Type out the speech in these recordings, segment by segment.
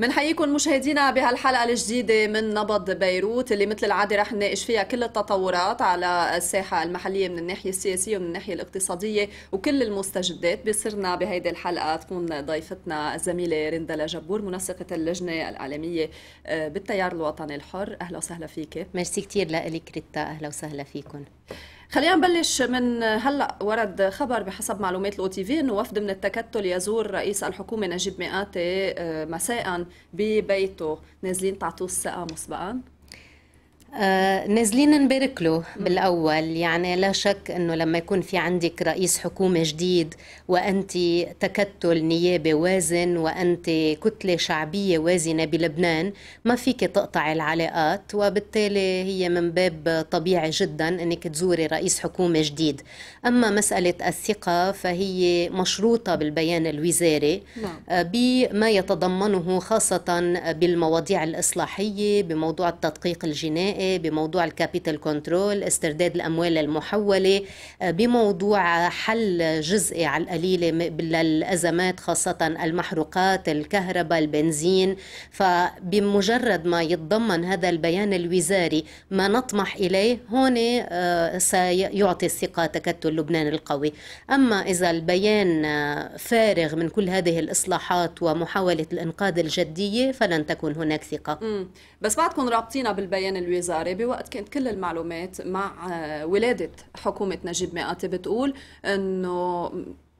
بنحييكم مشاهدينا بهالحلقه الجديده من نبض بيروت اللي مثل العاده رح نناقش فيها كل التطورات على الساحه المحليه من الناحيه السياسيه ومن الناحيه الاقتصاديه وكل المستجدات بصرنا بهيدي الحلقه تكون ضيفتنا الزميله رندلا جبور منسقه اللجنه الاعلاميه آه، بالتيار الوطني الحر اهلا وسهلا فيك ميرسي كثير لك ريتا اهلا وسهلا فيكم خلينا نبلش من هلا ورد خبر بحسب معلومات الاو تي في انه وفد من التكتل يزور رئيس الحكومه نجيب مئاتي آه، مساء ببيته نازلين تعطوه الثقه مسبقا آه، نازلين نبارك له بالاول يعني لا شك انه لما يكون في عندك رئيس حكومه جديد وانت تكتل نيابي وازن وانت كتله شعبيه وازنه بلبنان ما فيك تقطع العلاقات وبالتالي هي من باب طبيعي جدا انك تزوري رئيس حكومه جديد اما مساله الثقه فهي مشروطه بالبيان الوزاري نعم. آه، بما يتضمنه خاصه بالمواضيع الاصلاحيه بموضوع التدقيق الجنائي بموضوع الكابيتال كنترول استرداد الأموال المحولة آه، بموضوع حل جزئي على القليلة للأزمات خاصة المحروقات الكهرباء البنزين فبمجرد ما يتضمن هذا البيان الوزاري ما نطمح إليه هون آه، سيعطي الثقة تكتل لبنان القوي أما إذا البيان آه، فارغ من كل هذه الإصلاحات ومحاولة الإنقاذ الجدية فلن تكون هناك ثقة بس بعدكم رابطينا بالبيان الوزاري الوزارة بوقت كانت كل المعلومات مع آه، ولادة حكومة نجيب مئاتي بتقول أنه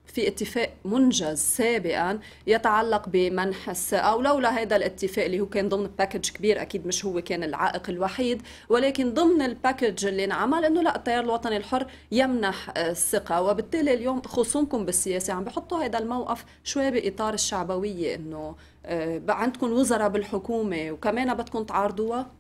في اتفاق منجز سابقا يتعلق بمنح الثقه ولولا هذا الاتفاق اللي هو كان ضمن باكج كبير اكيد مش هو كان العائق الوحيد ولكن ضمن الباكج اللي انعمل انه لا التيار الوطني الحر يمنح آه، الثقه وبالتالي اليوم خصومكم بالسياسه عم بحطوا هذا الموقف شوي باطار الشعبويه انه آه، عندكم وزراء بالحكومه وكمان بدكم تعارضوها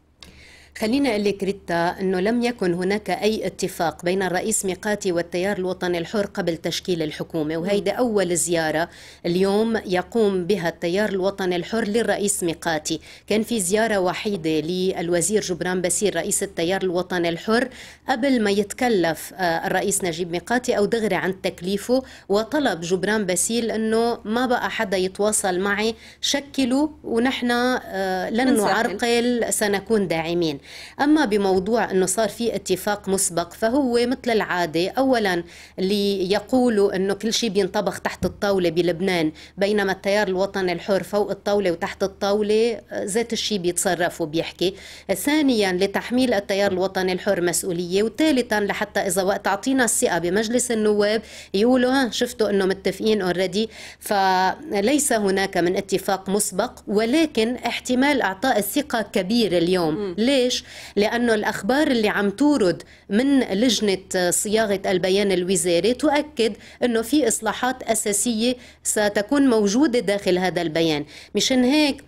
خلينا أقول لك ريتا أنه لم يكن هناك أي اتفاق بين الرئيس ميقاتي والتيار الوطني الحر قبل تشكيل الحكومة وهيدي أول زيارة اليوم يقوم بها التيار الوطني الحر للرئيس ميقاتي كان في زيارة وحيدة للوزير جبران باسيل رئيس التيار الوطني الحر قبل ما يتكلف آه، الرئيس نجيب ميقاتي أو دغري عن تكليفه وطلب جبران باسيل أنه ما بقى حدا يتواصل معي شكلوا ونحن آه، لن نعرقل سنكون داعمين أما بموضوع أنه صار في اتفاق مسبق فهو مثل العادة أولا اللي يقولوا أنه كل شيء بينطبخ تحت الطاولة بلبنان بينما التيار الوطني الحر فوق الطاولة وتحت الطاولة ذات آه، الشيء بيتصرف وبيحكي ثانيا لتحميل التيار الوطني الحر مسؤولية وثالثا لحتى إذا وقت أعطينا الثقة بمجلس النواب يقولوا ها شفتوا أنه متفقين اوريدي فليس هناك من اتفاق مسبق ولكن احتمال إعطاء الثقة كبير اليوم م. ليش؟ ليش؟ لأنه الأخبار اللي عم تورد من لجنة صياغة البيان الوزاري تؤكد أنه في إصلاحات أساسية ستكون موجودة داخل هذا البيان مشان هيك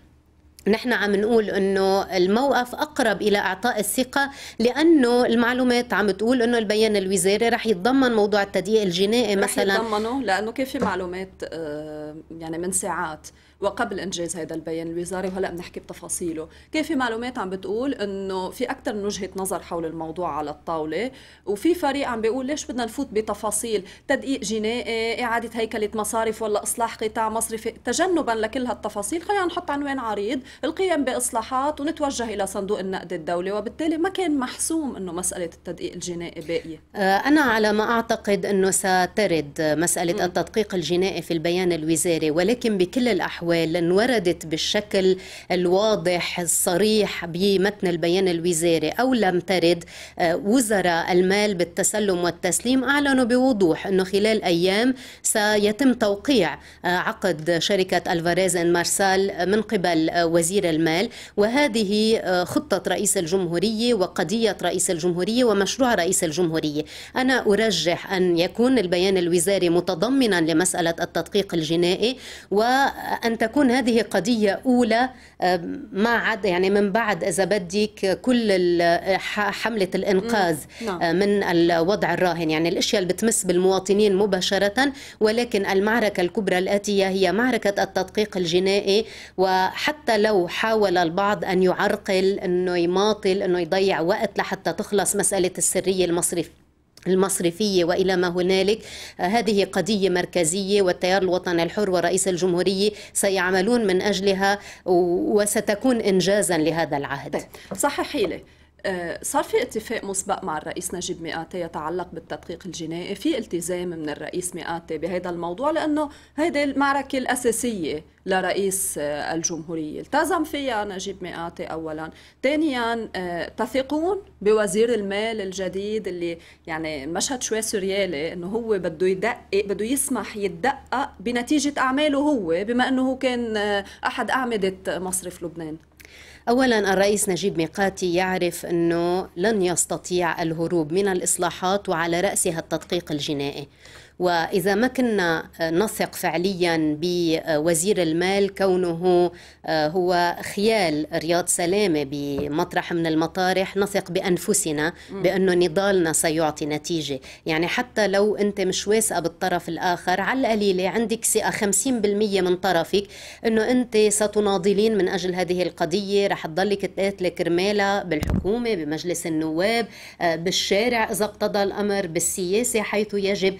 نحن عم نقول انه الموقف اقرب الى اعطاء الثقه لانه المعلومات عم تقول انه البيان الوزاري رح يتضمن موضوع التدقيق الجنائي مثلا رح يتضمنه لانه كان في معلومات آه، يعني من ساعات وقبل انجاز هذا البيان الوزاري وهلا بنحكي بتفاصيله كان في معلومات عم بتقول انه في اكثر من وجهه نظر حول الموضوع على الطاوله وفي فريق عم بيقول ليش بدنا نفوت بتفاصيل تدقيق جنائي اعاده هيكله مصارف ولا اصلاح قطاع مصرفي تجنبا لكل هالتفاصيل خلينا نحط عنوان عريض القيام باصلاحات ونتوجه الى صندوق النقد الدولي وبالتالي ما كان محسوم انه مساله التدقيق الجنائي باقيه آه، انا على ما اعتقد انه سترد مساله التدقيق الجنائي في البيان الوزاري ولكن بكل الاحوال الأحوال انوردت بالشكل الواضح الصريح بمتن البيان الوزاري أو لم ترد آه، وزراء المال بالتسلم والتسليم أعلنوا بوضوح أنه خلال أيام سيتم توقيع آه، عقد شركة ألفاريز إن مارسال آه، من قبل وزير المال وهذه خطة رئيس الجمهورية وقضية رئيس الجمهورية ومشروع رئيس الجمهورية أنا أرجح أن يكون البيان الوزاري متضمنا لمسألة التدقيق الجنائي وأن تكون هذه قضية أولى آه، ما عد يعني من بعد إذا بدك كل حملة الإنقاذ نعم. آه، من الوضع الراهن يعني الأشياء اللي بتمس بالمواطنين مباشرة ولكن المعركة الكبرى الآتية هي معركة التدقيق الجنائي وحتى لو حاول البعض أن يعرقل أنه يماطل أنه يضيع وقت لحتى تخلص مسألة السرية المصرفية المصرفية وإلى ما هنالك آه، هذه قضية مركزية والتيار الوطني الحر ورئيس الجمهورية سيعملون من أجلها وستكون إنجازا لهذا العهد طيب، صحيح لي آه، صار في اتفاق مسبق مع الرئيس نجيب مئاتي يتعلق بالتدقيق الجنائي في التزام من الرئيس مئاتي بهذا الموضوع لأنه هذه المعركة الأساسية لرئيس آه، الجمهورية التزم فيها نجيب مئاتي أولا ثانيا آه، تثقون بوزير المال الجديد اللي يعني المشهد شوي سوريالي انه هو بده يدقق بده يسمح يدقق بنتيجة أعماله هو بما أنه كان أحد أعمدة مصرف لبنان أولا الرئيس نجيب ميقاتي يعرف أنه لن يستطيع الهروب من الإصلاحات وعلى رأسها التدقيق الجنائي وإذا ما كنا آه، نثق فعليا بوزير المال كونه آه، هو خيال رياض سلامة بمطرح من المطارح نثق بأنفسنا بأنه نضالنا سيعطي نتيجة يعني حتى لو أنت مش واثقة بالطرف الآخر على القليلة عندك ثقة 50% من طرفك أنه أنت ستناضلين من أجل هذه القضية رح تضلك تقاتلي كرمالها بالحكومة بمجلس النواب آه، بالشارع إذا اقتضى الأمر بالسياسة حيث يجب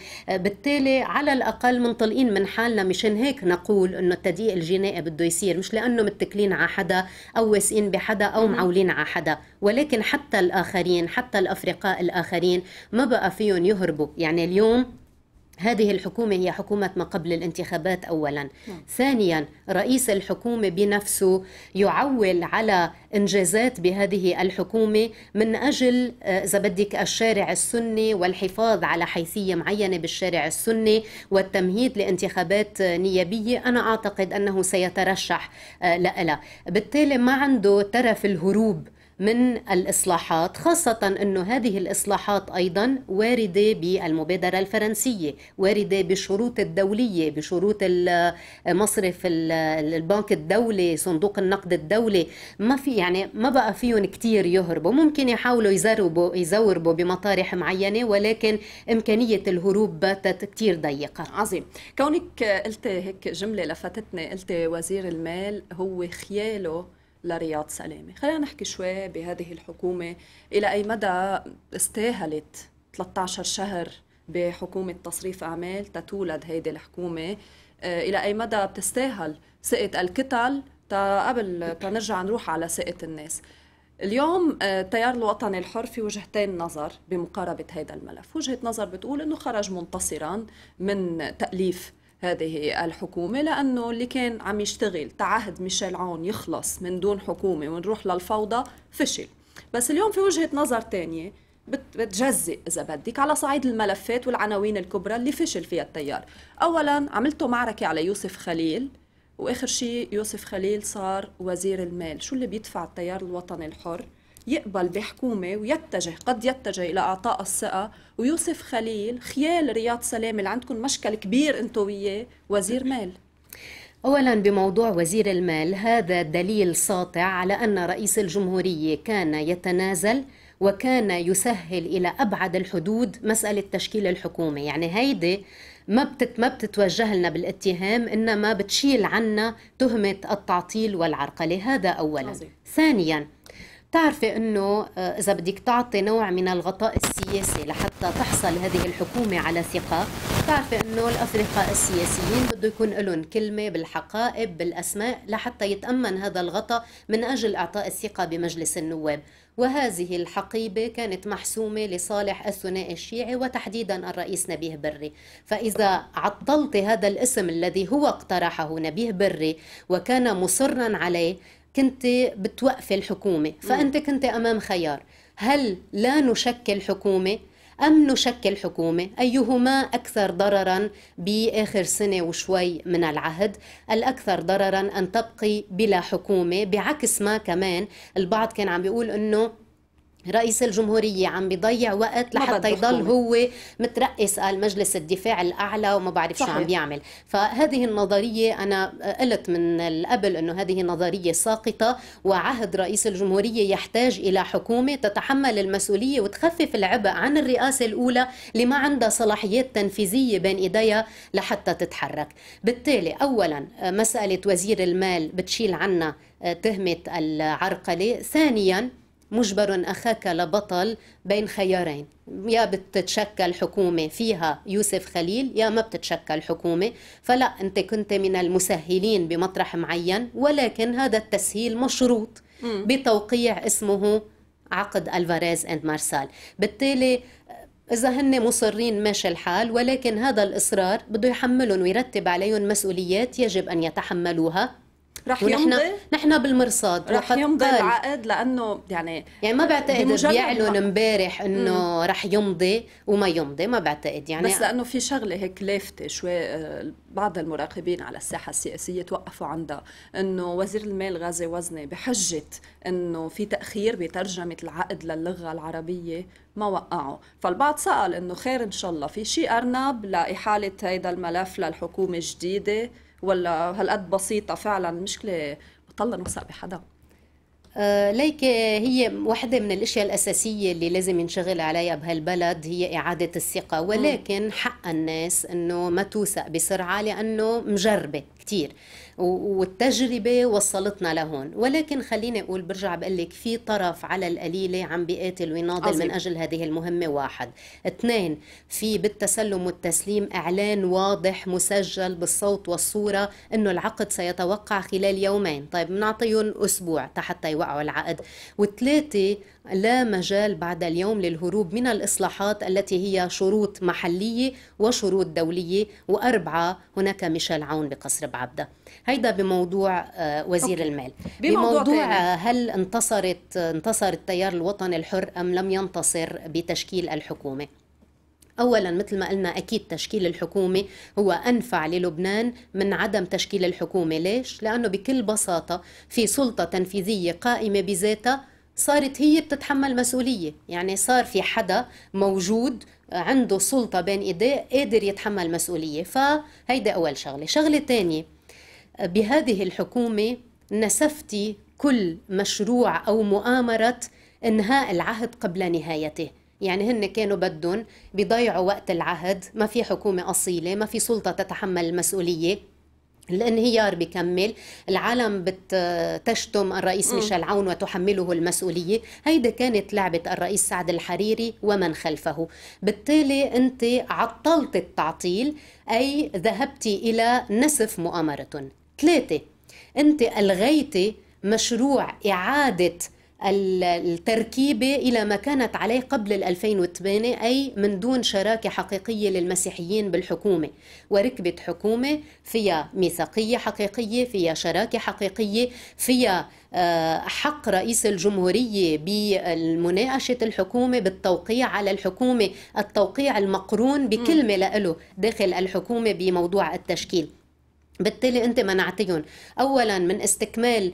بالتالي على الاقل منطلقين من حالنا مشان هيك نقول انه التضييق الجنائي بده يصير مش لانه متكلين على حدا او واثقين بحدا او معولين على حدا ولكن حتى الاخرين حتى الافرقاء الاخرين ما بقى فيهم يهربوا يعني اليوم هذه الحكومة هي حكومة ما قبل الانتخابات أولا نعم. ثانيا رئيس الحكومة بنفسه يعول على إنجازات بهذه الحكومة من أجل آه، إذا بدك الشارع السني والحفاظ على حيثية معينة بالشارع السني والتمهيد لانتخابات نيابية أنا أعتقد أنه سيترشح لألا آه، بالتالي ما عنده ترف الهروب من الإصلاحات خاصة أنه هذه الإصلاحات أيضا واردة بالمبادرة الفرنسية واردة بشروط الدولية بشروط مصرف البنك الدولي صندوق النقد الدولي ما في يعني ما بقى فيهم كتير يهربوا ممكن يحاولوا يزربوا يزوربوا بمطارح معينة ولكن إمكانية الهروب باتت كتير ضيقة عظيم كونك قلت هيك جملة لفتتني قلت وزير المال هو خياله لرياض سلامة خلينا نحكي شوي بهذه الحكومة إلى أي مدى استاهلت 13 شهر بحكومة تصريف أعمال تتولد هيدي الحكومة آه، إلى أي مدى بتستاهل سقة الكتل تا قبل تنرجع نروح على سقة الناس اليوم آه، التيار الوطني الحر في وجهتين نظر بمقاربة هذا الملف وجهة نظر بتقول أنه خرج منتصرا من تأليف هذه الحكومه لانه اللي كان عم يشتغل تعهد ميشيل عون يخلص من دون حكومه ونروح للفوضى فشل بس اليوم في وجهه نظر ثانيه بتجزئ اذا بدك على صعيد الملفات والعناوين الكبرى اللي فشل فيها التيار اولا عملتوا معركه على يوسف خليل واخر شيء يوسف خليل صار وزير المال شو اللي بيدفع التيار الوطني الحر يقبل بحكومة ويتجه قد يتجه إلى أعطاء الثقة ويوسف خليل خيال رياض سلامة اللي عندكم مشكل كبير انتم وياه وزير مال أولا بموضوع وزير المال هذا دليل ساطع على أن رئيس الجمهورية كان يتنازل وكان يسهل إلى أبعد الحدود مسألة تشكيل الحكومة يعني هيدي ما بتت ما بتتوجه لنا بالاتهام انما بتشيل عنا تهمه التعطيل والعرقله هذا اولا عظيم. ثانيا بتعرفي انه آه، اذا بدك تعطي نوع من الغطاء السياسي لحتى تحصل هذه الحكومه على ثقه بتعرفي انه الافرقاء السياسيين بده يكون لهم كلمه بالحقائب بالاسماء لحتى يتامن هذا الغطاء من اجل اعطاء الثقه بمجلس النواب وهذه الحقيبة كانت محسومة لصالح الثنائي الشيعي وتحديدا الرئيس نبيه بري فإذا عطلت هذا الاسم الذي هو اقترحه نبيه بري وكان مصرا عليه كنت بتوقفي الحكومة فأنت كنت أمام خيار هل لا نشكل حكومة أم نشكل حكومة أيهما أكثر ضررا بآخر سنة وشوي من العهد الأكثر ضررا أن تبقي بلا حكومة بعكس ما كمان البعض كان عم بيقول أنه رئيس الجمهورية عم بيضيع وقت لحتى يضل هو مترأس المجلس الدفاع الأعلى وما بعرف صحيح. شو عم بيعمل فهذه النظرية أنا قلت من قبل أنه هذه نظرية ساقطة وعهد رئيس الجمهورية يحتاج إلى حكومة تتحمل المسؤولية وتخفف العبء عن الرئاسة الأولى اللي ما عندها صلاحيات تنفيذية بين إيديها لحتى تتحرك بالتالي أولا مسألة وزير المال بتشيل عنا تهمة العرقلة ثانيا مجبر أخاك لبطل بين خيارين يا بتتشكل حكومة فيها يوسف خليل يا ما بتتشكل حكومة فلا أنت كنت من المسهلين بمطرح معين ولكن هذا التسهيل مشروط بتوقيع اسمه عقد الفاريز اند مارسال بالتالي إذا هن مصرين ماشي الحال ولكن هذا الإصرار بده يحملهم ويرتب عليهم مسؤوليات يجب أن يتحملوها رح ونحن نحن بالمرصاد رح يمضي العقد لانه يعني يعني ما بعتقد بيعلن امبارح انه رح يمضي وما يمضي ما بعتقد يعني بس لانه في شغله هيك لافته شوي آه، بعض المراقبين على الساحه السياسيه توقفوا عندها انه وزير المال غازي وزني بحجه انه في تاخير بترجمه العقد للغه العربيه ما وقعوا فالبعض سال انه خير ان شاء الله في شيء ارنب لاحاله هذا الملف للحكومه الجديده ولا هالقد بسيطه فعلا مشكلة بطلنا نوثق بحدا آه، ليك هي واحدة من الأشياء الأساسية اللي لازم ينشغل عليها بهالبلد هي إعادة الثقة ولكن حق الناس أنه ما توثق بسرعة لأنه مجربة كتير والتجربة وصلتنا لهون ولكن خليني أقول برجع بقلك لك في طرف على القليلة عم بيقاتل ويناضل عظيم. من أجل هذه المهمة واحد اثنين في بالتسلم والتسليم إعلان واضح مسجل بالصوت والصورة أنه العقد سيتوقع خلال يومين طيب بنعطيهم أسبوع حتى يوقعوا العقد وثلاثة لا مجال بعد اليوم للهروب من الإصلاحات التي هي شروط محلية وشروط دولية وأربعة هناك ميشيل عون بقصر بعبده هيدا بموضوع آه، وزير أوكي. المال بموضوع, بموضوع هل انتصرت انتصر التيار الوطني الحر ام لم ينتصر بتشكيل الحكومه اولا مثل ما قلنا اكيد تشكيل الحكومه هو انفع للبنان من عدم تشكيل الحكومه ليش لانه بكل بساطه في سلطه تنفيذيه قائمه بذاتها صارت هي بتتحمل مسؤوليه يعني صار في حدا موجود عنده سلطه بين ايديه قادر يتحمل مسؤوليه فهيدا اول شغله شغله ثانيه بهذه الحكومة نسفتي كل مشروع أو مؤامرة إنهاء العهد قبل نهايته يعني هن كانوا بدهم بيضيعوا وقت العهد ما في حكومة أصيلة ما في سلطة تتحمل المسؤولية الانهيار بكمل العالم بتشتم الرئيس ميشيل عون وتحمله المسؤولية هيدا كانت لعبة الرئيس سعد الحريري ومن خلفه بالتالي أنت عطلت التعطيل أي ذهبت إلى نسف مؤامرة ثلاثة أنت ألغيت مشروع إعادة التركيبة إلى ما كانت عليه قبل 2008 أي من دون شراكة حقيقية للمسيحيين بالحكومة وركبت حكومة فيها ميثاقية حقيقية فيها شراكة حقيقية فيها آه، حق رئيس الجمهورية بمناقشة الحكومة بالتوقيع على الحكومة التوقيع المقرون بكلمة له داخل الحكومة بموضوع التشكيل بالتالي انت منعتيهم اولا من استكمال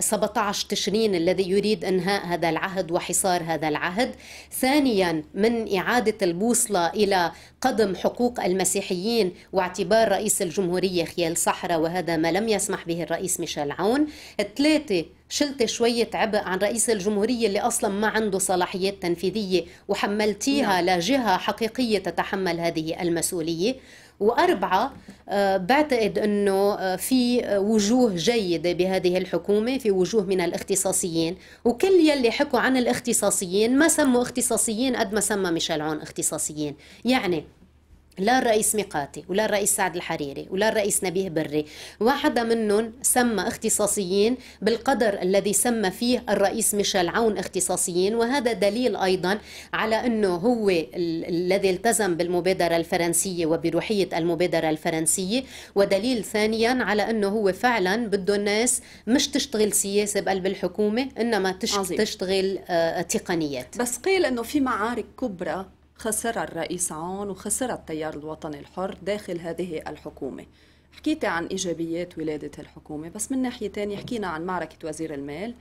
17 آه، تشرين الذي يريد انهاء هذا العهد وحصار هذا العهد ثانيا من اعاده البوصله الى قدم حقوق المسيحيين واعتبار رئيس الجمهوريه خيال صحراء وهذا ما لم يسمح به الرئيس ميشيل عون ثلاثه شلت شوية عبء عن رئيس الجمهورية اللي أصلا ما عنده صلاحيات تنفيذية وحملتيها نعم. لجهة حقيقية تتحمل هذه المسؤولية وأربعة آه، بعتقد أنه آه، في وجوه جيدة بهذه الحكومة في وجوه من الاختصاصيين وكل يلي حكوا عن الاختصاصيين ما سموا اختصاصيين قد ما سمى ميشيل عون اختصاصيين يعني لا الرئيس ميقاتي ولا الرئيس سعد الحريري ولا الرئيس نبيه بري واحدة منهم سمى اختصاصيين بالقدر الذي سمى فيه الرئيس ميشيل عون اختصاصيين وهذا دليل أيضا على أنه هو الذي التزم بالمبادرة الفرنسية وبروحية المبادرة الفرنسية ودليل ثانيا على أنه هو فعلا بده الناس مش تشتغل سياسة بقلب الحكومة إنما تشتغل عظيم. تشتغل آه، تقنيات بس قيل أنه في معارك كبرى خسرها الرئيس عون وخسرها التيار الوطني الحر داخل هذه الحكومة حكيت عن إيجابيات ولادة الحكومة بس من ناحية تانية حكينا عن معركة وزير المال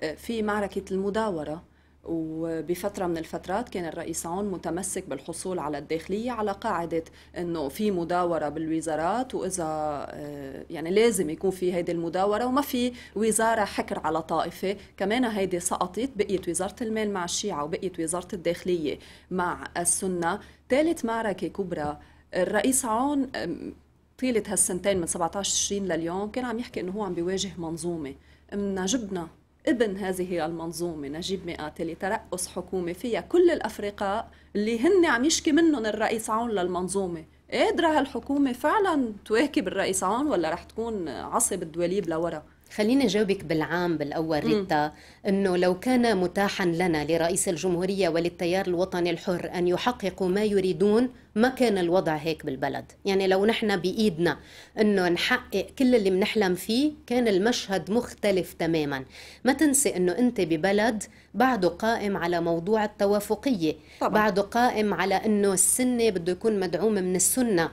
آه، في معركة المداورة وبفترة من الفترات كان الرئيس عون متمسك بالحصول على الداخلية على قاعدة أنه في مداورة بالوزارات وإذا آه، يعني لازم يكون في هيدي المداورة وما في وزارة حكر على طائفة كمان هيدي سقطت بقيت وزارة المال مع الشيعة وبقيت وزارة الداخلية مع السنة ثالث معركة كبرى الرئيس عون طيلة هالسنتين من 17 تشرين لليوم كان عم يحكي انه هو عم بيواجه منظومة منا جبنا ابن هذه المنظومة نجيب مئاتي لترأس حكومة فيها كل الأفرقاء اللي هن عم يشكي منهم الرئيس عون للمنظومة قادرة إيه هالحكومة فعلا تواكب الرئيس عون ولا رح تكون عصب الدواليب لورا؟ خليني اجاوبك بالعام بالاول ريتا انه لو كان متاحا لنا لرئيس الجمهوريه وللتيار الوطني الحر ان يحققوا ما يريدون ما كان الوضع هيك بالبلد يعني لو نحن بايدنا انه نحقق كل اللي بنحلم فيه كان المشهد مختلف تماما ما تنسي انه انت ببلد بعده قائم على موضوع التوافقيه طبعا. بعده قائم على انه السنه بده يكون مدعوم من السنه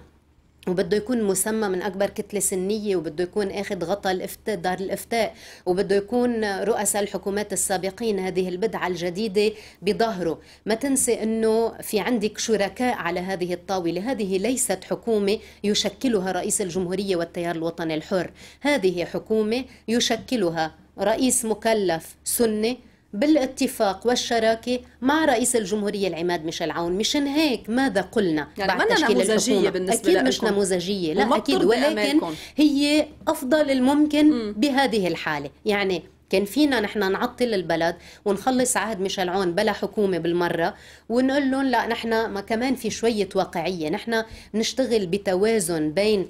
وبده يكون مسمى من اكبر كتله سنيه وبده يكون اخذ غطى الافتاء دار الافتاء وبده يكون رؤساء الحكومات السابقين هذه البدعه الجديده بظهره ما تنسي انه في عندك شركاء على هذه الطاوله هذه ليست حكومه يشكلها رئيس الجمهوريه والتيار الوطني الحر هذه حكومه يشكلها رئيس مكلف سني بالاتفاق والشراكة مع رئيس الجمهورية العماد ميشيل عون مشان هيك ماذا قلنا يعني بعد تشكيل نموذجية بالنسبة أكيد مش نموذجية لا أكيد ولكن هي أفضل الممكن م. بهذه الحالة يعني كان فينا نحن نعطل البلد ونخلص عهد ميشيل عون بلا حكومه بالمره ونقول لهم لا نحن ما كمان في شويه واقعيه نحن بنشتغل بتوازن بين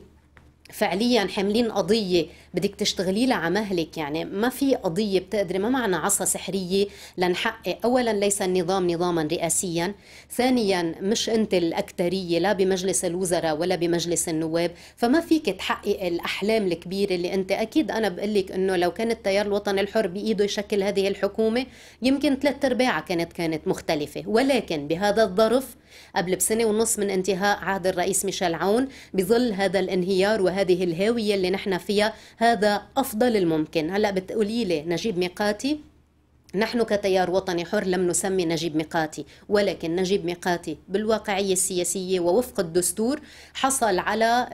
فعليا حاملين قضيه بدك تشتغلي لها على مهلك يعني ما في قضيه بتقدري ما معنا عصا سحريه لنحقق اولا ليس النظام نظاما رئاسيا ثانيا مش انت الاكثريه لا بمجلس الوزراء ولا بمجلس النواب فما فيك تحقق الاحلام الكبيره اللي انت اكيد انا بقول لك انه لو كان التيار الوطني الحر بايده يشكل هذه الحكومه يمكن ثلاث ارباعها كانت كانت مختلفه ولكن بهذا الظرف قبل بسنة ونص من انتهاء عهد الرئيس ميشيل عون بظل هذا الانهيار وهذه الهاوية اللي نحن فيها هذا أفضل الممكن هلأ بتقولي لي نجيب ميقاتي نحن كتيار وطني حر لم نسمي نجيب ميقاتي ولكن نجيب ميقاتي بالواقعية السياسية ووفق الدستور حصل على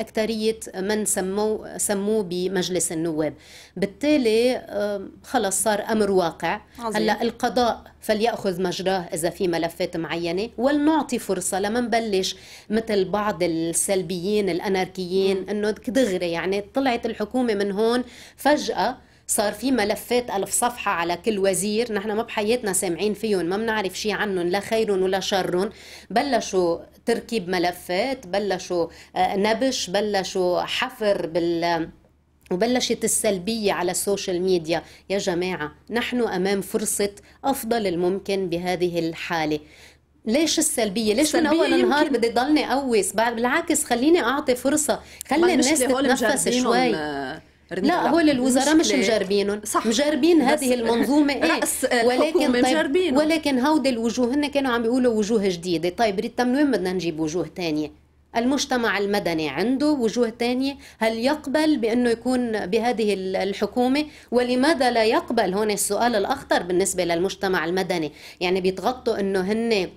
أكثرية من سموه, سموه بمجلس النواب بالتالي خلص صار أمر واقع عظيم. هلأ القضاء فليأخذ مجراه إذا في ملفات معينة ولنعطي فرصة لما نبلش مثل بعض السلبيين الأناركيين أنه دغري يعني طلعت الحكومة من هون فجأة صار في ملفات ألف صفحة على كل وزير نحن ما بحياتنا سامعين فيهم ما بنعرف شيء عنهم لا خير ولا شر بلشوا تركيب ملفات بلشوا آه، نبش بلشوا حفر بال وبلشت السلبية على السوشيال ميديا يا جماعة نحن أمام فرصة أفضل الممكن بهذه الحالة ليش السلبيه ليش السلبية من اول نهار بدي ضلني اقوس بالعكس خليني اعطي فرصه خلي الناس تتنفس شوي آه، لا هو الوزراء مش مجربينهم صح مجربين هذه المنظومه ايه رأس ولكن طيب ولكن هودي الوجوه هن كانوا عم بيقولوا وجوه جديده طيب ريتا من وين بدنا نجيب وجوه ثانيه المجتمع المدني عنده وجوه ثانيه هل يقبل بانه يكون بهذه الحكومه ولماذا لا يقبل هون السؤال الاخطر بالنسبه للمجتمع المدني يعني بيتغطوا انه هن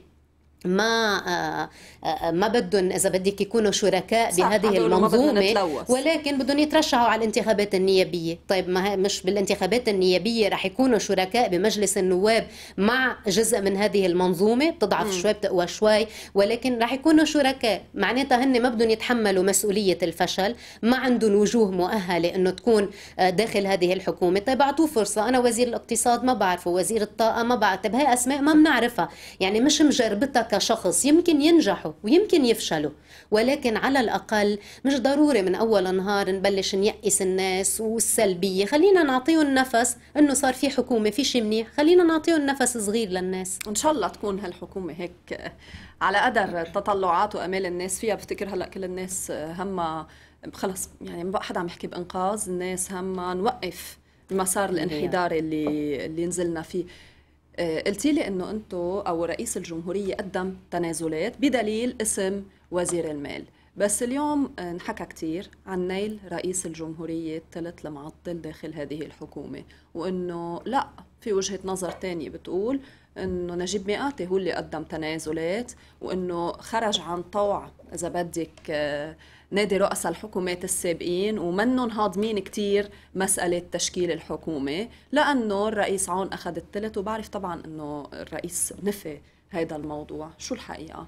ما آه، آه، ما بدهم اذا بدك يكونوا شركاء بهذه المنظومه ولكن بدهم يترشحوا على الانتخابات النيابيه، طيب ما مش بالانتخابات النيابيه رح يكونوا شركاء بمجلس النواب مع جزء من هذه المنظومه بتضعف شوي بتقوى شوي ولكن رح يكونوا شركاء، معناتها هن ما بدهم يتحملوا مسؤوليه الفشل، ما عندهم وجوه مؤهله انه تكون آه، داخل هذه الحكومه، طيب اعطوه فرصه، انا وزير الاقتصاد ما بعرفه، وزير الطاقه ما بعرف، طيب هي اسماء ما بنعرفها، يعني مش مجربتها كشخص يمكن ينجحوا ويمكن يفشلوا ولكن على الأقل مش ضروري من أول نهار نبلش نيأس الناس والسلبية خلينا نعطيهم نفس أنه صار في حكومة في شيء منيح خلينا نعطيهم نفس صغير للناس إن شاء الله تكون هالحكومة هيك على قدر تطلعات وامال الناس فيها بفتكر هلا كل الناس هما خلص يعني ما بقى حدا عم يحكي بانقاذ الناس هما نوقف المسار الانحداري اللي اللي نزلنا فيه آه، قلتي لي انه انتم او رئيس الجمهوريه قدم تنازلات بدليل اسم وزير المال بس اليوم آه، انحكى كثير عن نيل رئيس الجمهورية الثلث المعطل داخل هذه الحكومة وإنه لا في وجهة نظر تانية بتقول إنه نجيب مئاتي هو اللي قدم تنازلات وإنه خرج عن طوع إذا بدك آه، نادي رؤساء الحكومات السابقين ومنهم هاضمين كتير مسألة تشكيل الحكومة لأنه الرئيس عون أخذ الثلث وبعرف طبعا أنه الرئيس نفي هذا الموضوع شو الحقيقة؟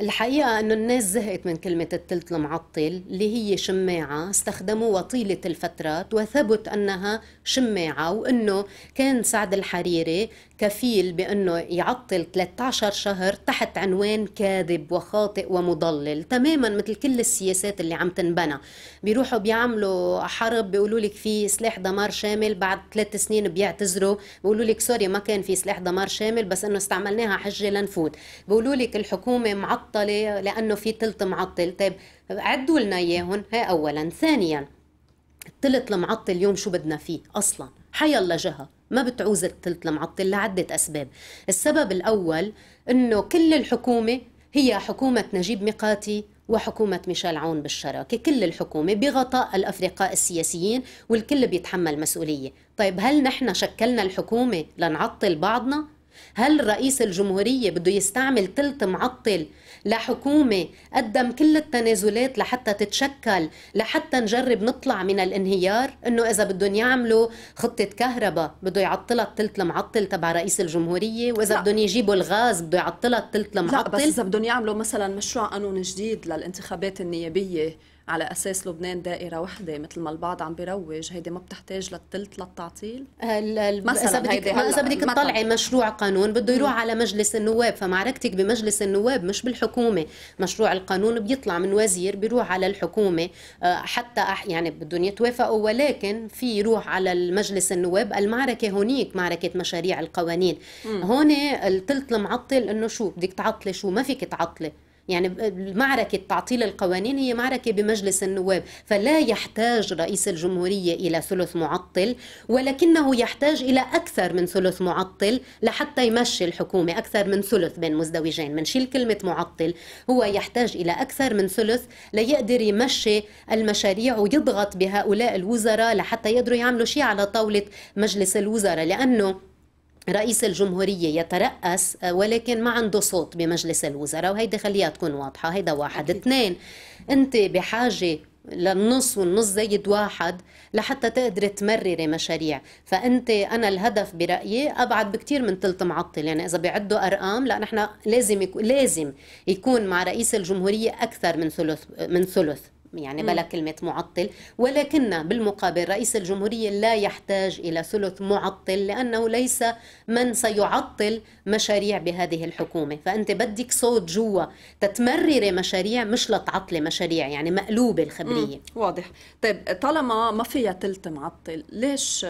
الحقيقة أنه الناس زهقت من كلمة التلت المعطل اللي هي شماعة استخدموها طيلة الفترات وثبت أنها شماعة وأنه كان سعد الحريري كفيل بأنه يعطل 13 شهر تحت عنوان كاذب وخاطئ ومضلل تماما مثل كل السياسات اللي عم تنبنى بيروحوا بيعملوا حرب بيقولوا لك في سلاح دمار شامل بعد ثلاث سنين بيعتذروا بيقولوا لك سوري ما كان في سلاح دمار شامل بس أنه استعملناها حجة لنفوت بيقولوا لك الحكومة معطلة معطله لانه في تلت معطل طيب عدوا لنا اياهم هي اولا ثانيا التلت المعطل اليوم شو بدنا فيه اصلا الله جهه ما بتعوز التلت المعطل لعدة أسباب السبب الأول أنه كل الحكومة هي حكومة نجيب ميقاتي وحكومة ميشيل عون بالشراكة كل الحكومة بغطاء الأفرقاء السياسيين والكل بيتحمل مسؤولية طيب هل نحن شكلنا الحكومة لنعطل بعضنا؟ هل رئيس الجمهورية بده يستعمل تلت معطل لحكومة قدم كل التنازلات لحتى تتشكل لحتى نجرب نطلع من الانهيار انه اذا بدهم يعملوا خطة كهرباء بده يعطلها الثلث المعطل تبع رئيس الجمهورية واذا بدهم يجيبوا الغاز بده يعطلها الثلث المعطل لا بس اذا بدهم يعملوا مثلا مشروع قانون جديد للانتخابات النيابية على اساس لبنان دائره وحده مثل ما البعض عم بيروج هيدي ما بتحتاج للثلث للتعطيل آه، مثلا اذا بدك تطلعي مشروع قانون بده يروح على مجلس النواب فمعركتك بمجلس النواب مش بالحكومه مشروع القانون بيطلع من وزير بيروح على الحكومه آه، حتى يعني بدهم يتوافقوا ولكن في يروح على المجلس النواب المعركه هونيك معركه مشاريع القوانين هون الثلث المعطل انه شو بدك تعطلي شو ما فيك تعطلي يعني معركة تعطيل القوانين هي معركة بمجلس النواب فلا يحتاج رئيس الجمهورية إلى ثلث معطل ولكنه يحتاج إلى أكثر من ثلث معطل لحتى يمشي الحكومة أكثر من ثلث بين مزدوجين شيل كلمة معطل هو يحتاج إلى أكثر من ثلث ليقدر يمشي المشاريع ويضغط بهؤلاء الوزراء لحتى يقدروا يعملوا شيء على طاولة مجلس الوزراء لأنه رئيس الجمهورية يترأس آه، ولكن ما عنده صوت بمجلس الوزراء وهيدي خليها تكون واضحة هيدا واحد أكيد. اثنين أنت بحاجة للنص والنص زايد واحد لحتى تقدري تمرري مشاريع فانت انا الهدف برايي ابعد بكثير من ثلث معطل يعني اذا بيعدوا ارقام لا نحن لازم يكون لازم يكون مع رئيس الجمهوريه اكثر من ثلث من ثلث يعني بلا كلمة معطل ولكن بالمقابل رئيس الجمهورية لا يحتاج إلى ثلث معطل لأنه ليس من سيعطل مشاريع بهذه الحكومة فأنت بدك صوت جوا تتمرري مشاريع مش لتعطلي مشاريع يعني مقلوبة الخبرية مم. واضح طيب طالما ما فيها ثلث معطل ليش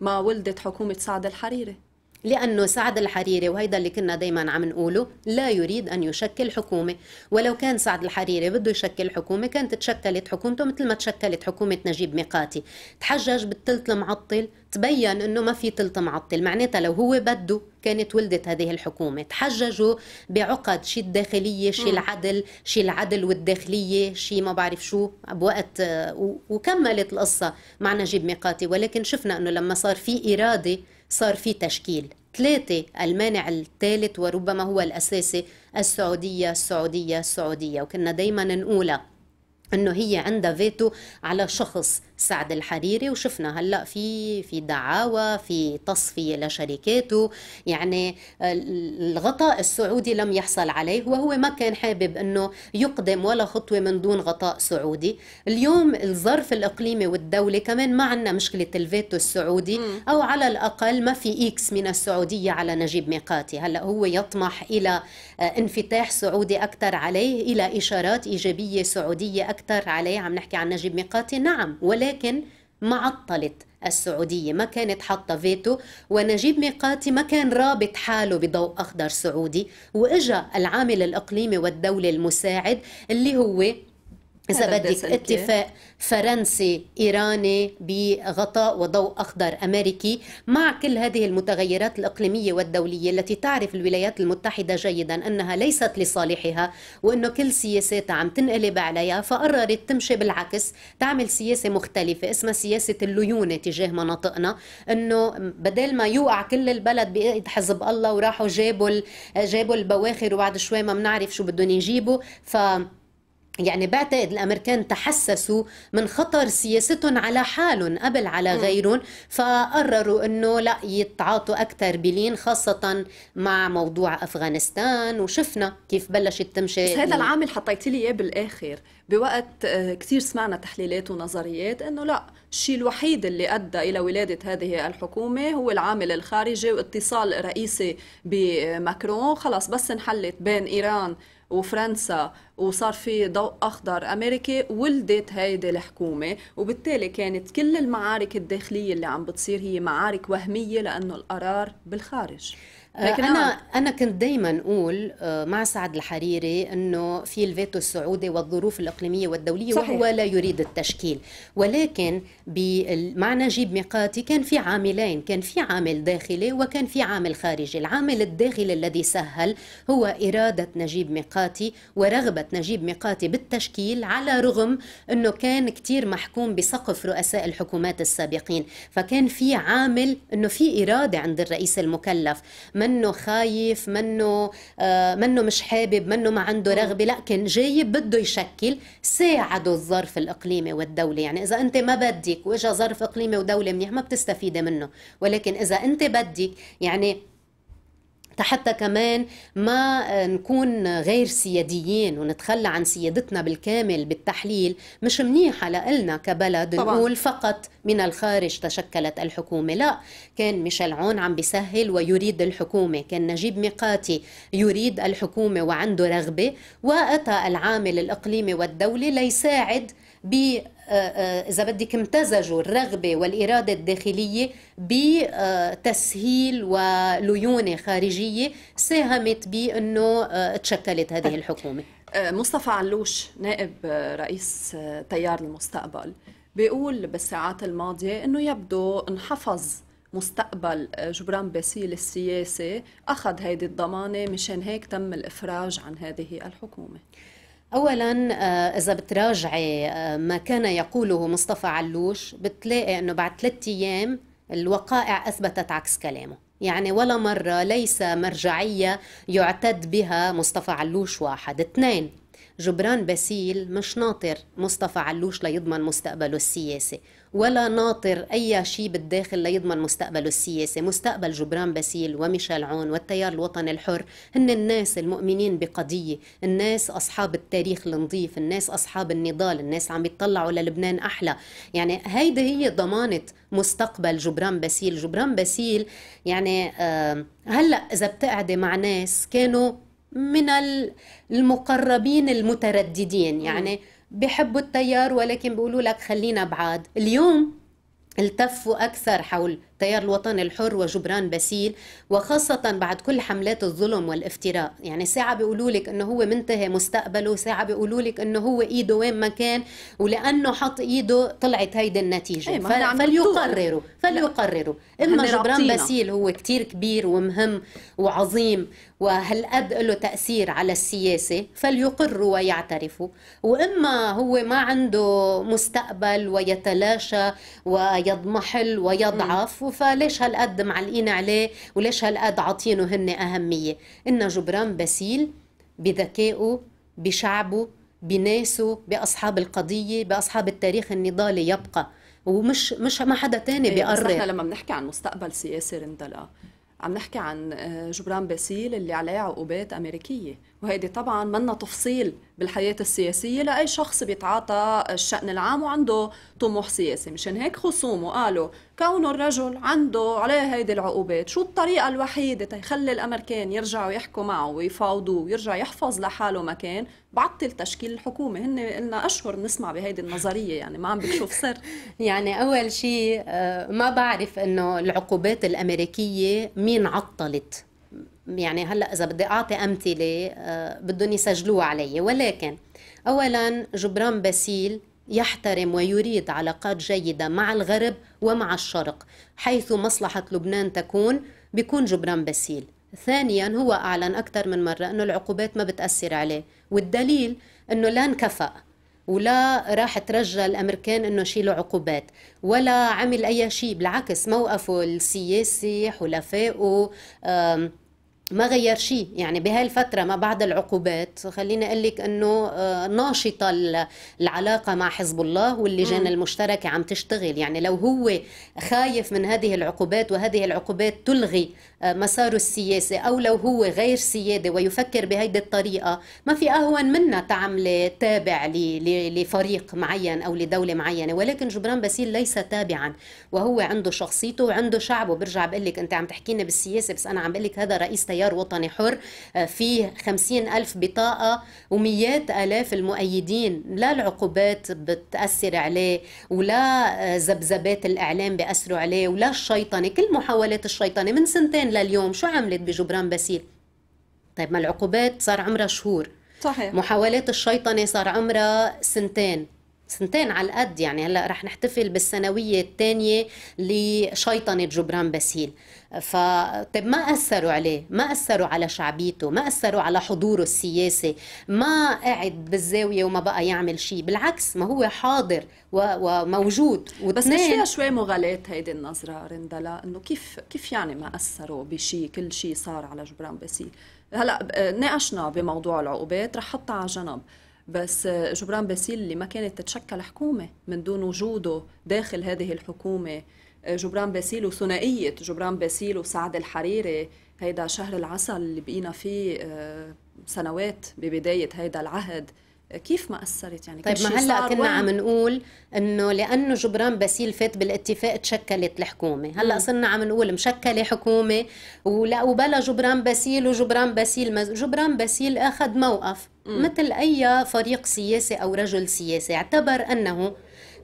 ما ولدت حكومة سعد الحريري؟ لأنه سعد الحريري وهيدا اللي كنا دايما عم نقوله لا يريد أن يشكل حكومة ولو كان سعد الحريري بده يشكل حكومة كانت تشكلت حكومته مثل ما تشكلت حكومة نجيب ميقاتي تحجج بالتلت المعطل تبين انه ما في تلت معطل معناتها لو هو بده كانت ولدت هذه الحكومة تحججوا بعقد شي الداخلية شي العدل شي العدل والداخلية شي ما بعرف شو بوقت وكملت القصة مع نجيب ميقاتي ولكن شفنا انه لما صار في إرادة صار في تشكيل ثلاثة المانع الثالث وربما هو الأساسي السعودية السعودية السعودية وكنا دايما نقولها انه هي عندها فيتو على شخص سعد الحريري وشفنا هلا في في دعاوى في تصفيه لشركاته يعني آه، الغطاء السعودي لم يحصل عليه وهو ما كان حابب انه يقدم ولا خطوه من دون غطاء سعودي اليوم الظرف الاقليمي والدولي كمان ما عندنا مشكله الفيتو السعودي او على الاقل ما في اكس من السعوديه على نجيب ميقاتي هلا هو يطمح الى آه، انفتاح سعودي اكثر عليه الى اشارات ايجابيه سعوديه اكثر عليه عم نحكي عن نجيب ميقاتي نعم ولا ولكن ما عطلت السعودية ما كانت حاطة فيتو ونجيب ميقاتي ما كان رابط حاله بضوء أخضر سعودي وإجا العامل الإقليمي والدولي المساعد اللي هو إذا بدك اتفاق فرنسي إيراني بغطاء وضوء أخضر أمريكي مع كل هذه المتغيرات الإقليمية والدولية التي تعرف الولايات المتحدة جيدا أنها ليست لصالحها وأنه كل سياساتها عم تنقلب عليها فقررت تمشي بالعكس تعمل سياسة مختلفة اسمها سياسة الليونة تجاه مناطقنا أنه بدل ما يوقع كل البلد بإيد حزب الله وراحوا جابوا جابوا البواخر وبعد شوي ما بنعرف شو بدهم يجيبوا ف يعني بعتقد الامريكان تحسسوا من خطر سياستهم على حالهم قبل على غيرهم فقرروا انه لا يتعاطوا اكثر بلين خاصه مع موضوع افغانستان وشفنا كيف بلشت تمشي بس هذا العامل حطيت لي اياه بالاخر بوقت آه، كثير سمعنا تحليلات ونظريات انه لا الشيء الوحيد اللي ادى الى ولاده هذه الحكومه هو العامل الخارجي واتصال رئيسي بماكرون خلاص بس انحلت بين ايران وفرنسا وصار في ضوء اخضر امريكي ولدت هيدي الحكومه وبالتالي كانت كل المعارك الداخليه اللي عم بتصير هي معارك وهميه لانه القرار بالخارج آه، لكن انا نعم. انا كنت دائما اقول آه، مع سعد الحريري انه في الفيتو السعودي والظروف الاقليميه والدوليه صحيح. وهو لا يريد التشكيل ولكن مع نجيب ميقاتي كان في عاملين كان في عامل داخلي وكان في عامل خارجي العامل الداخلي الذي سهل هو اراده نجيب ميقاتي ورغبه نجيب ميقاتي بالتشكيل على رغم انه كان كثير محكوم بسقف رؤساء الحكومات السابقين فكان في عامل انه في اراده عند الرئيس المكلف من منه خايف منه آه، منه مش حابب منه ما عنده رغبه لا كان جايب بده يشكل ساعده الظرف الاقليمي والدولي يعني اذا انت ما بدك واجا ظرف اقليمي ودولي منيح ما بتستفيدي منه ولكن اذا انت بدك يعني حتى كمان ما آه، نكون غير سياديين ونتخلى عن سيادتنا بالكامل بالتحليل مش منيحة لنا كبلد طبعا. نقول فقط من الخارج تشكلت الحكومة لا كان ميشيل عون عم بيسهل ويريد الحكومة كان نجيب ميقاتي يريد الحكومة وعنده رغبة وأتى العامل الإقليمي والدولي ليساعد ب آه، آه، اذا بدك امتزجوا الرغبه والاراده الداخليه بتسهيل آه، وليونه خارجيه ساهمت بانه تشكلت هذه طيب. الحكومه مصطفى علوش نائب رئيس تيار المستقبل بيقول بالساعات الماضيه انه يبدو انحفظ مستقبل جبران باسيل السياسي اخذ هيدي الضمانه مشان هيك تم الافراج عن هذه الحكومه اولا آه، اذا بتراجعي آه، ما كان يقوله مصطفى علوش بتلاقي انه بعد ثلاثة ايام الوقائع اثبتت عكس كلامه يعني ولا مرة ليس مرجعية يعتد بها مصطفى علوش واحد اثنين جبران باسيل مش ناطر مصطفى علوش ليضمن مستقبله السياسي ولا ناطر أي شيء بالداخل ليضمن مستقبله السياسي مستقبل جبران باسيل وميشيل عون والتيار الوطني الحر هن الناس المؤمنين بقضية الناس أصحاب التاريخ النظيف الناس أصحاب النضال الناس عم يتطلعوا للبنان أحلى يعني هيدي هي ضمانة مستقبل جبران باسيل جبران باسيل يعني آه، هلأ إذا بتقعدي مع ناس كانوا من المقربين المترددين يعني بحبوا التيار ولكن بيقولوا لك خلينا بعاد اليوم التفوا أكثر حول تيار الوطن الحر وجبران باسيل وخاصة بعد كل حملات الظلم والافتراء يعني ساعة بيقولوا لك انه هو منتهي مستقبله ساعة بيقولوا لك انه هو ايده وين ما كان ولانه حط ايده طلعت هيدي النتيجة أي فليقرروا فليقرروا اما جبران باسيل هو كتير كبير ومهم وعظيم وهالقد له تأثير على السياسة فليقروا ويعترفوا وإما هو ما عنده مستقبل ويتلاشى ويضمحل ويضعف مكفوفة ليش هالقد معلقين عليه وليش هالقد عاطينه هن أهمية إن جبران بسيل بذكائه بشعبه بناسه بأصحاب القضية بأصحاب التاريخ النضالي يبقى ومش مش ما حدا تاني إيه، بيقرر بس لما بنحكي عن مستقبل سياسي رندلا عم نحكي عن آه، جبران باسيل اللي عليه عقوبات امريكيه وهيدي طبعا منا تفصيل بالحياه السياسيه لاي شخص بيتعاطى الشان العام وعنده طموح سياسي مشان هيك خصومه قالوا كونه الرجل عنده عليه هيدي العقوبات شو الطريقة الوحيدة تيخلي الأمريكان يرجعوا يحكوا معه ويفاوضوه ويرجع يحفظ لحاله مكان بعطل تشكيل الحكومة هن لنا أشهر نسمع بهيدي النظرية يعني ما عم بتشوف سر يعني أول شيء آه، ما بعرف إنه العقوبات الأمريكية مين عطلت يعني هلا إذا بدي أعطي أمثلة آه، بدهم يسجلوها علي ولكن أولا جبران باسيل يحترم ويريد علاقات جيدة مع الغرب ومع الشرق حيث مصلحة لبنان تكون بيكون جبران باسيل ثانيا هو أعلن أكثر من مرة أنه العقوبات ما بتأثر عليه والدليل أنه لا انكفأ ولا راح ترجى الامريكان انه يشيلوا عقوبات ولا عمل اي شيء بالعكس موقفه السياسي حلفائه ما غير شيء يعني بهاي الفترة ما بعد العقوبات خلينا أقول لك أنه آه، ناشطة العلاقة مع حزب الله واللجان المشتركة عم تشتغل يعني لو هو خايف من هذه العقوبات وهذه العقوبات تلغي آه، مساره السياسي أو لو هو غير سيادي ويفكر بهيدي الطريقة ما في أهون منا تعمل تابع لفريق معين أو لدولة معينة ولكن جبران باسيل ليس تابعا وهو عنده شخصيته وعنده شعبه برجع بقول لك أنت عم تحكينا بالسياسة بس أنا عم بقول لك هذا رئيس تيار وطني حر آه، فيه خمسين ألف بطاقة ومئات آلاف المؤيدين لا العقوبات بتأثر عليه ولا آه، ذبذبات الإعلام بأثروا عليه ولا الشيطنة كل محاولات الشيطنة من سنتين لين لليوم شو عملت بجبران باسيل طيب ما العقوبات صار عمرها شهور صحيح محاولات الشيطنه صار عمرها سنتين سنتين على القد يعني هلا رح نحتفل بالسنويه الثانيه لشيطنه جبران باسيل فطيب ما اثروا عليه ما اثروا على شعبيته ما اثروا على حضوره السياسي ما قعد بالزاويه وما بقى يعمل شيء بالعكس ما هو حاضر وموجود بس مش فيها شوي مغالاة هيدي النظره رندلا انه كيف كيف يعني ما اثروا بشيء كل شيء صار على جبران باسيل هلا ناقشنا بموضوع العقوبات رح حطها على جنب بس جبران باسيل اللي ما كانت تتشكل حكومة من دون وجوده داخل هذه الحكومة جبران باسيل وثنائية جبران باسيل وسعد الحريري هيدا شهر العسل اللي بقينا فيه آه، سنوات ببداية هيدا العهد كيف ما اثرت يعني طيب ما هلا كنا عم نقول انه لانه جبران باسيل فات بالاتفاق تشكلت الحكومه هلا صرنا عم نقول مشكله حكومه ولا وبلا جبران باسيل وجبران باسيل جبران باسيل اخذ موقف مثل أي فريق سياسي أو رجل سياسي اعتبر أنه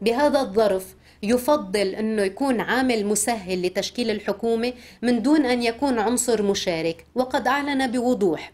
بهذا الظرف يفضل انه يكون عامل مسهل لتشكيل الحكومه من دون ان يكون عنصر مشارك وقد اعلن بوضوح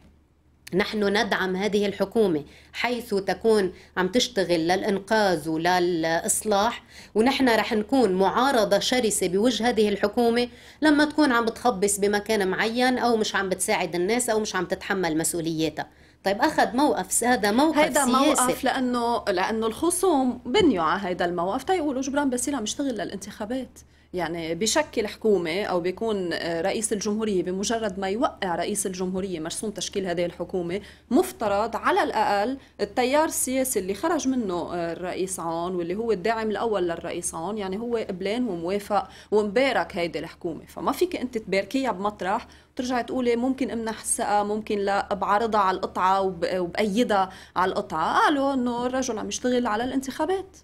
نحن ندعم هذه الحكومة حيث تكون عم تشتغل للإنقاذ وللإصلاح ونحن رح نكون معارضة شرسة بوجه هذه الحكومة لما تكون عم بتخبص بمكان معين أو مش عم بتساعد الناس أو مش عم تتحمل مسؤولياتها طيب أخذ موقف هذا موقف هيدا سياسي موقف لأنه لأنه الخصوم بنيوا على هذا الموقف تيقولوا طيب، جبران باسيل عم يشتغل للانتخابات يعني بشكل حكومة أو بيكون آه، رئيس الجمهورية بمجرد ما يوقع رئيس الجمهورية مرسوم تشكيل هذه الحكومة مفترض على الأقل التيار السياسي اللي خرج منه آه، الرئيس عون واللي هو الداعم الأول للرئيس عون يعني هو قبلان وموافق ومبارك هيدي الحكومة فما فيك أنت تباركيها بمطرح ترجع تقولي ممكن امنح الثقه ممكن لا بعرضها على القطعه وبأيدها على القطعه قالوا انه الرجل عم يشتغل على الانتخابات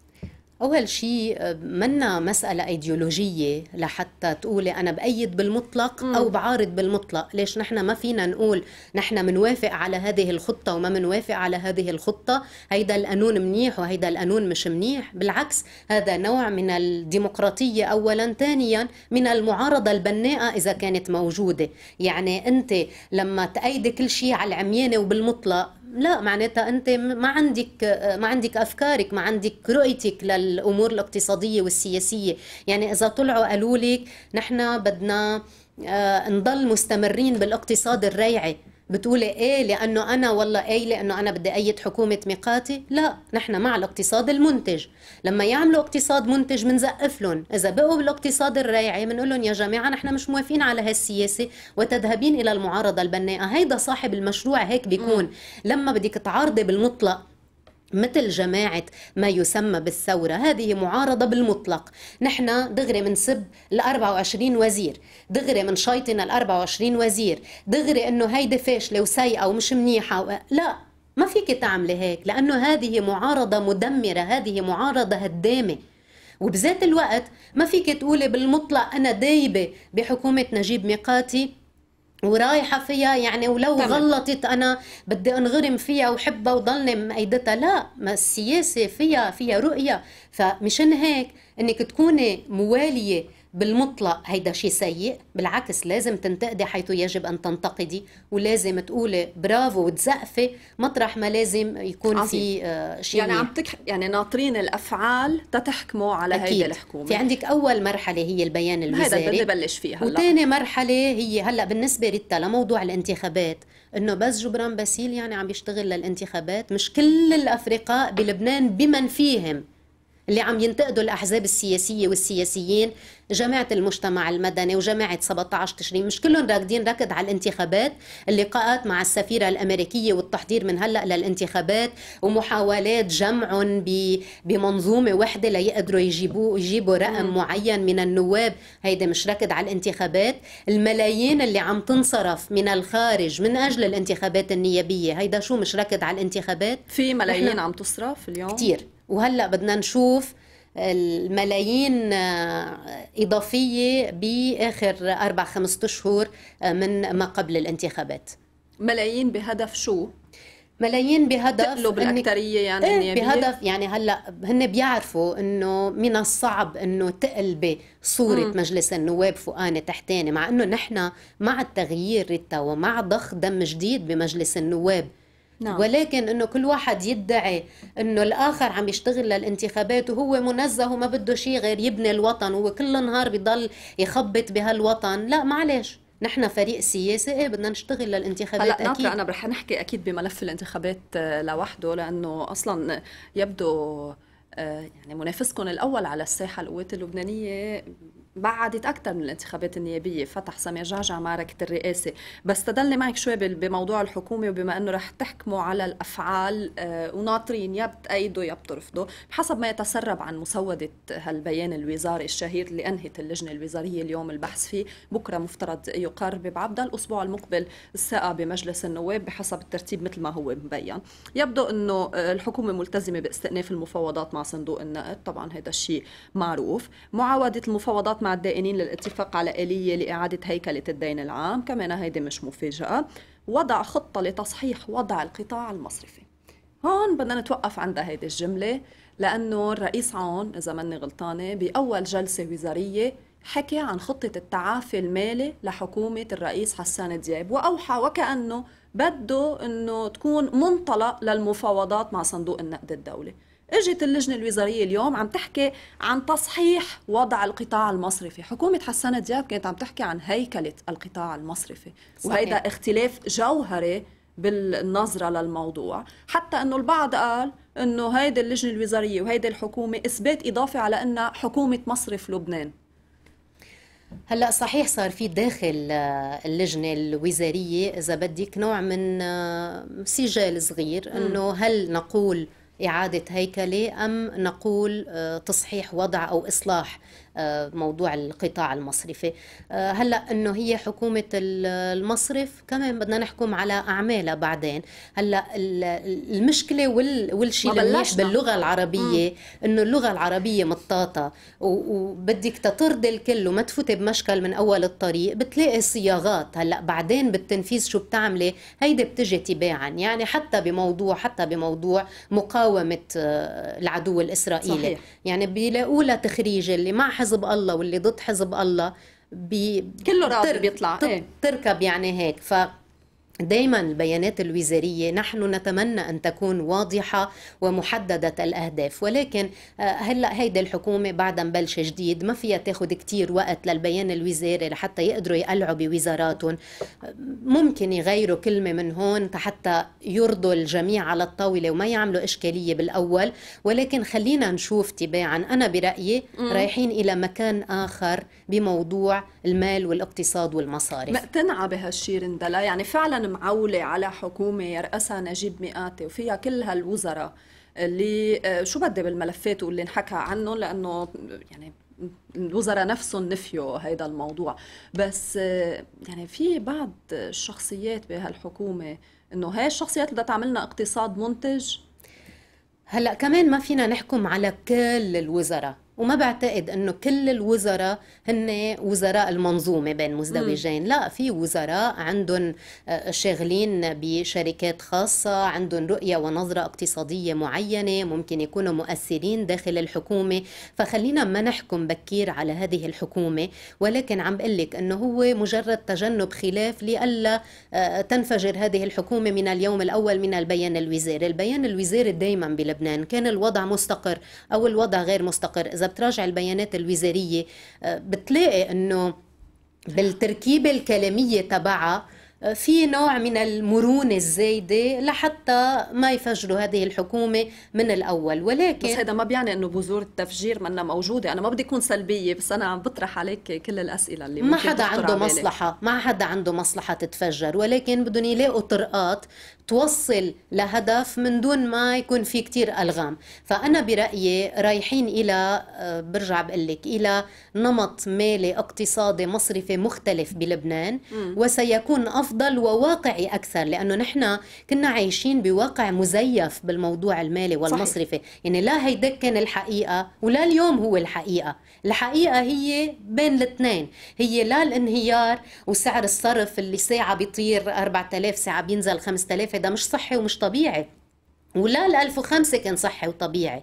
أول شيء منا مسألة أيديولوجية لحتى تقولي أنا بأيد بالمطلق أو بعارض بالمطلق ليش نحن ما فينا نقول نحن منوافق على هذه الخطة وما منوافق على هذه الخطة هيدا القانون منيح وهيدا القانون مش منيح بالعكس هذا نوع من الديمقراطية أولا ثانيا من المعارضة البناءة إذا كانت موجودة يعني أنت لما تأيدي كل شيء على العميانة وبالمطلق لا معناتها انت ما عندك ما عندك افكارك ما عندك رؤيتك للامور الاقتصاديه والسياسيه يعني اذا طلعوا قالوا لك نحن بدنا آه، نضل مستمرين بالاقتصاد الريعي بتقولي ايه لانه انا والله قايله انه انا بدي ايد حكومه ميقاتي لا نحن مع الاقتصاد المنتج لما يعملوا اقتصاد منتج بنزقف لهم اذا بقوا بالاقتصاد الريعي بنقول لهم يا جماعه نحن مش موافقين على هالسياسه وتذهبين الى المعارضه البناءه هيدا صاحب المشروع هيك بيكون م. لما بدك تعارضي بالمطلق مثل جماعة ما يسمى بالثورة هذه معارضة بالمطلق نحن دغري منسب ال 24 وزير دغري من شيطنا ال 24 وزير دغري انه هيدي فاشلة وسيئة ومش منيحة و... لا ما فيك تعملي هيك لأنه هذه معارضة مدمرة هذه معارضة هدامة وبذات الوقت ما فيك تقولي بالمطلق أنا دايبة بحكومة نجيب ميقاتي ورايحة فيها يعني ولو طبعًا. غلطت أنا بدي أنغرم فيها وحبها وضلني مأيدتها لا ما السياسة فيها فيها رؤية فمشان هيك أنك تكوني موالية بالمطلق هيدا شيء سيء بالعكس لازم تنتقدي حيث يجب أن تنتقدي ولازم تقولي برافو وتزقفي مطرح ما لازم يكون عظيم. في آه، شيء يعني عم تك... يعني ناطرين الأفعال تتحكموا على هيدي الحكومة في عندك أول مرحلة هي البيان الوزاري هذا بدي بلش فيها هلا وثاني مرحلة هي هلا بالنسبة ريتا لموضوع الانتخابات انه بس جبران باسيل يعني عم يشتغل للانتخابات مش كل الافرقاء بلبنان بمن فيهم اللي عم ينتقدوا الأحزاب السياسية والسياسيين جماعة المجتمع المدني وجماعة 17 تشرين مش كلهم راكدين ركض على الانتخابات اللقاءات مع السفيرة الأمريكية والتحضير من هلأ للانتخابات ومحاولات جمعهم بمنظومة وحدة ليقدروا يجيبوا يجيبوا رقم معين من النواب هيدا مش ركض على الانتخابات الملايين اللي عم تنصرف من الخارج من أجل الانتخابات النيابية هيدا شو مش ركض على الانتخابات في ملايين عم تصرف اليوم كثير وهلا بدنا نشوف الملايين إضافية بآخر أربع خمسة شهور من ما قبل الانتخابات ملايين بهدف شو؟ ملايين بهدف تقلب الاكثريه يعني إيه بهدف يعني هلا هن بيعرفوا انه من الصعب انه تقلبي صوره مم. مجلس النواب فوقاني تحتاني مع انه نحن مع التغيير ريتا ومع ضخ دم جديد بمجلس النواب نعم. ولكن انه كل واحد يدعي انه الاخر عم يشتغل للانتخابات وهو منزه وما بده شيء غير يبني الوطن وهو كل نهار بضل يخبط بهالوطن لا معلش نحن فريق سياسي ايه بدنا نشتغل للانتخابات هلا اكيد انا رح نحكي اكيد بملف الانتخابات آه، لوحده لانه اصلا يبدو آه، يعني منافسكم الاول على الساحه القوات اللبنانيه بعدت أكثر من الانتخابات النيابية فتح سمير جعجع معركة الرئاسة بس تضلني معك شوي بموضوع الحكومة وبما أنه رح تحكموا على الأفعال آه، وناطرين يا بتأيدوا يا بترفضوا بحسب ما يتسرب عن مسودة هالبيان الوزاري الشهير اللي أنهت اللجنة الوزارية اليوم البحث فيه بكرة مفترض يقرر بعبد الأسبوع المقبل الثقة بمجلس النواب بحسب الترتيب مثل ما هو مبين يبدو أنه آه، الحكومة ملتزمة باستئناف المفاوضات مع صندوق النقد طبعا هذا الشيء معروف معاودة المفاوضات مع الدائنين للاتفاق على آلية لإعادة هيكلة الدين العام كمان هيدي مش مفاجأة وضع خطة لتصحيح وضع القطاع المصرفي هون بدنا نتوقف عند هيدي الجملة لأنه الرئيس عون إذا ماني غلطانة بأول جلسة وزارية حكي عن خطة التعافي المالي لحكومة الرئيس حسان دياب وأوحى وكأنه بده أنه تكون منطلق للمفاوضات مع صندوق النقد الدولي اجت اللجنه الوزاريه اليوم عم تحكي عن تصحيح وضع القطاع المصرفي حكومه حسان دياب كانت عم تحكي عن هيكله القطاع المصرفي صحيح. وهيدا اختلاف جوهري بالنظرة للموضوع حتى أنه البعض قال أنه هيدي اللجنة الوزارية وهيدي الحكومة إثبات إضافي على أنها حكومة مصرف لبنان هلا صحيح صار في داخل آه، اللجنه الوزاريه اذا بدك نوع من آه، سجال صغير انه هل نقول إعادة هيكلة أم نقول آه، تصحيح وضع أو إصلاح آه، موضوع القطاع المصرفي آه، هلا انه هي حكومه المصرف كمان بدنا نحكم على اعمالها بعدين هلا المشكله والشيء اللي باللغه العربيه انه اللغه العربيه مطاطه وبدك تطرد الكل وما تفوتي بمشكل من اول الطريق بتلاقي صياغات هلا بعدين بالتنفيذ شو بتعملي هيدي بتجي تباعا يعني حتى بموضوع حتى بموضوع مقاومه آه، العدو الاسرائيلي صحيح. يعني بيلاقوا لها تخريج اللي مع حزب الله واللي ضد حزب الله بي كله راضي بيطلع إيه. تركب يعني هيك ف دائما البيانات الوزاريه نحن نتمنى ان تكون واضحه ومحدده الاهداف ولكن آه، هلا هيدي الحكومه بعد مبلشه جديد ما فيها تاخذ كثير وقت للبيان الوزاري لحتى يقدروا يقلعوا بوزاراتهم ممكن يغيروا كلمه من هون حتى يرضوا الجميع على الطاوله وما يعملوا اشكاليه بالاول ولكن خلينا نشوف تباعا انا برايي رايحين الى مكان اخر بموضوع المال والاقتصاد والمصارف مقتنعه بهالشيء رندلا يعني فعلا معولة على حكومة يرأسها نجيب مئاتي وفيها كل هالوزراء اللي آه، شو بدي بالملفات واللي انحكى عنه لأنه يعني الوزراء نفسهم نفيوا هيدا الموضوع بس آه، يعني في بعض الشخصيات بهالحكومة انه هاي الشخصيات اللي تعملنا اقتصاد منتج هلا كمان ما فينا نحكم على كل الوزراء وما بعتقد انه كل الوزراء هن وزراء المنظومه بين مزدوجين م. لا في وزراء عندهم آه، شاغلين بشركات خاصه عندهم رؤيه ونظره اقتصاديه معينه ممكن يكونوا مؤثرين داخل الحكومه فخلينا ما نحكم بكير على هذه الحكومه ولكن عم بقول لك انه هو مجرد تجنب خلاف لئلا آه، تنفجر هذه الحكومه من اليوم الاول من البيان الوزاري البيان الوزاري دائما بلبنان كان الوضع مستقر او الوضع غير مستقر اذا بتراجع البيانات الوزاريه آه، بتلاقي انه بالتركيبه الكلاميه تبعها في نوع من المرونة الزايدة لحتى ما يفجروا هذه الحكومة من الأول ولكن بس هذا ما بيعني أنه بذور التفجير منا موجودة أنا ما بدي أكون سلبية بس أنا عم بطرح عليك كل الأسئلة اللي ما حدا عنده مصلحة ما حدا عنده مصلحة تتفجر ولكن بدهم يلاقوا طرقات توصل لهدف من دون ما يكون في كتير ألغام فأنا برأيي رايحين إلى آه، برجع بقلك إلى نمط مالي اقتصادي مصرفي مختلف بلبنان وسيكون أفضل افضل وواقعي اكثر لانه نحن كنا عايشين بواقع مزيف بالموضوع المالي والمصرفي صحيح. يعني لا هيدك كان الحقيقه ولا اليوم هو الحقيقه الحقيقه هي بين الاثنين هي لا الانهيار وسعر الصرف اللي ساعه بيطير 4000 ساعه بينزل 5000 هذا مش صحي ومش طبيعي ولا ال 1005 كان صحي وطبيعي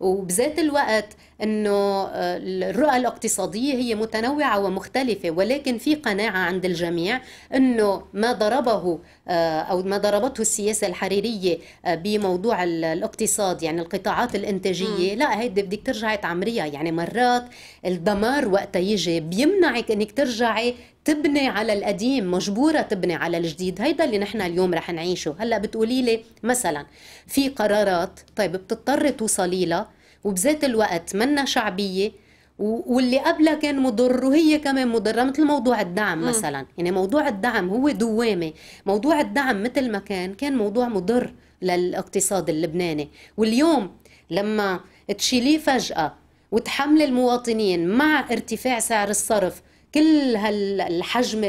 وبذات الوقت انه آه، الرؤى الاقتصاديه هي متنوعه ومختلفه ولكن في قناعه عند الجميع انه ما ضربه آه، او ما ضربته السياسه الحريريه آه، بموضوع الاقتصاد يعني القطاعات الانتاجيه لا هيدي بدك ترجعي تعمريها يعني مرات الدمار وقت يجي بيمنعك انك ترجعي تبني على القديم مجبوره تبني على الجديد هيدا اللي نحن اليوم رح نعيشه هلا بتقولي لي مثلا في قرارات طيب بتضطري توصلي لها وبذات الوقت منا شعبيه واللي قبلها كان مضر وهي كمان مضره مثل موضوع الدعم م. مثلا يعني موضوع الدعم هو دوامة موضوع الدعم مثل ما كان كان موضوع مضر للاقتصاد اللبناني واليوم لما تشيليه فجاه وتحمل المواطنين مع ارتفاع سعر الصرف كل هالحجم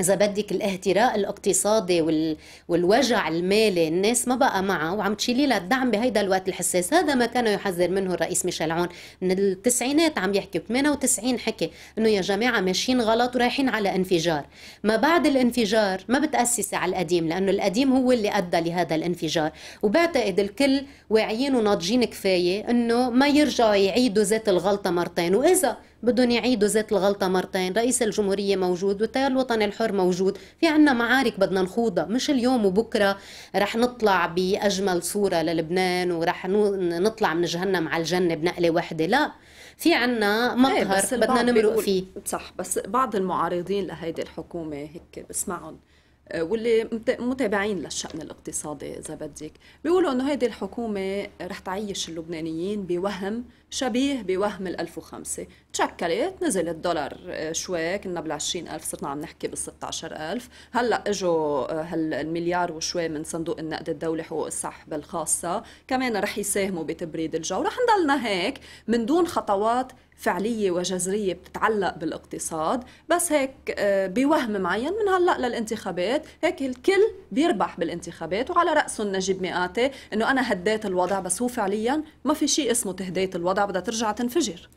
اذا بدك الاهتراء الاقتصادي وال... والوجع المالي الناس ما بقى معه وعم تشيلي لها الدعم بهيدا الوقت الحساس هذا ما كان يحذر منه الرئيس ميشيل عون من التسعينات عم يحكي 98 حكي انه يا جماعه ماشيين غلط ورايحين على انفجار ما بعد الانفجار ما بتاسسي على القديم لانه القديم هو اللي ادى لهذا الانفجار وبعتقد الكل واعيين وناضجين كفايه انه ما يرجعوا يعيدوا ذات الغلطه مرتين واذا بدهم يعيدوا ذات الغلطه مرتين رئيس الجمهوريه موجود والتيار الوطني الحر موجود في عنا معارك بدنا نخوضها مش اليوم وبكره رح نطلع باجمل صوره للبنان ورح نطلع من جهنم على الجنه بنقله وحده لا في عنا مقهر إيه، بدنا نمرق فيه صح بس بعض المعارضين لهيدي الحكومه هيك بسمعهم آه، واللي متابعين للشأن الاقتصادي إذا بدك بيقولوا إنه هيدي الحكومة رح تعيش اللبنانيين بوهم شبيه بوهم ال 1005 تشكلت نزل الدولار آه، شوي كنا بال 20000 صرنا عم نحكي بال 16000 هلا اجوا آه، هالمليار وشوي من صندوق النقد الدولي حقوق السحب الخاصة كمان رح يساهموا بتبريد الجو رح نضلنا هيك من دون خطوات فعلية وجذرية بتتعلق بالاقتصاد بس هيك آه، بوهم معين من هلأ للانتخابات هيك الكل بيربح بالانتخابات وعلى رأسهم نجيب مئاتي أنه أنا هديت الوضع بس هو فعليا ما في شيء اسمه تهديت الوضع بدها ترجع تنفجر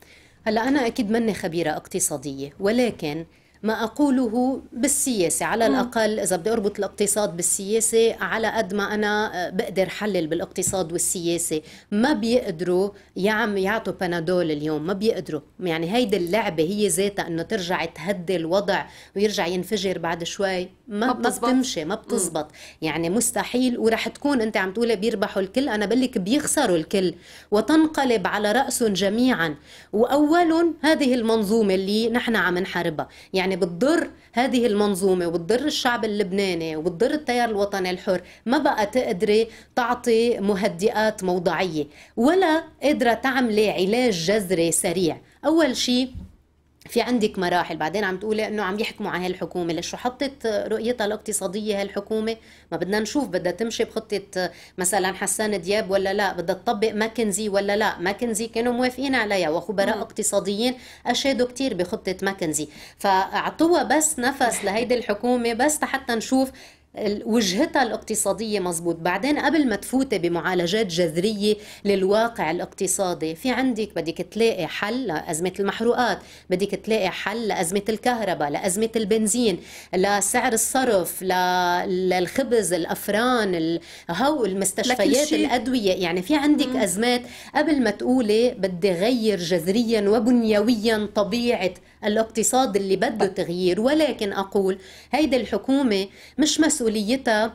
هلا أنا أكيد مني خبيرة اقتصادية ولكن ما أقوله بالسياسة على الأقل إذا بدي أربط الاقتصاد بالسياسة على قد ما أنا بقدر حلل بالاقتصاد والسياسة ما بيقدروا يعم يعطوا بنادول اليوم ما بيقدروا يعني هيدي اللعبة هي ذاتها أنه ترجع تهدي الوضع ويرجع ينفجر بعد شوي ما, ما بتمشي ما بتزبط يعني مستحيل وراح تكون انت عم تقولي بيربحوا الكل انا بقول بيخسروا الكل وتنقلب على راسهم جميعا واول هذه المنظومه اللي نحن عم نحاربها يعني بتضر هذه المنظومه وبتضر الشعب اللبناني وبتضر التيار الوطني الحر ما بقى تقدري تعطي مهدئات موضعيه ولا قادره تعملي علاج جذري سريع اول شيء في عندك مراحل بعدين عم تقولي انه عم يحكموا على هالحكومه ليش حطت رؤيتها الاقتصاديه هالحكومه ما بدنا نشوف بدها تمشي بخطه مثلا حسان دياب ولا لا بدها تطبق ماكنزي ولا لا ماكنزي كانوا موافقين عليها وخبراء م. نعم. اقتصاديين اشادوا كثير بخطه ماكنزي فاعطوها بس نفس لهيدي الحكومه بس حتى نشوف وجهتها الاقتصادية مزبوط بعدين قبل ما تفوتي بمعالجات جذرية للواقع الاقتصادي في عندك بدك تلاقي حل لأزمة المحروقات بدك تلاقي حل لأزمة الكهرباء لأزمة البنزين لسعر الصرف للخبز الأفران هو المستشفيات الأدوية يعني في عندك أزمات قبل ما تقولي بدي غير جذريا وبنيويا طبيعة الاقتصاد اللي بده تغيير ولكن أقول هيدي الحكومة مش مسؤوليتها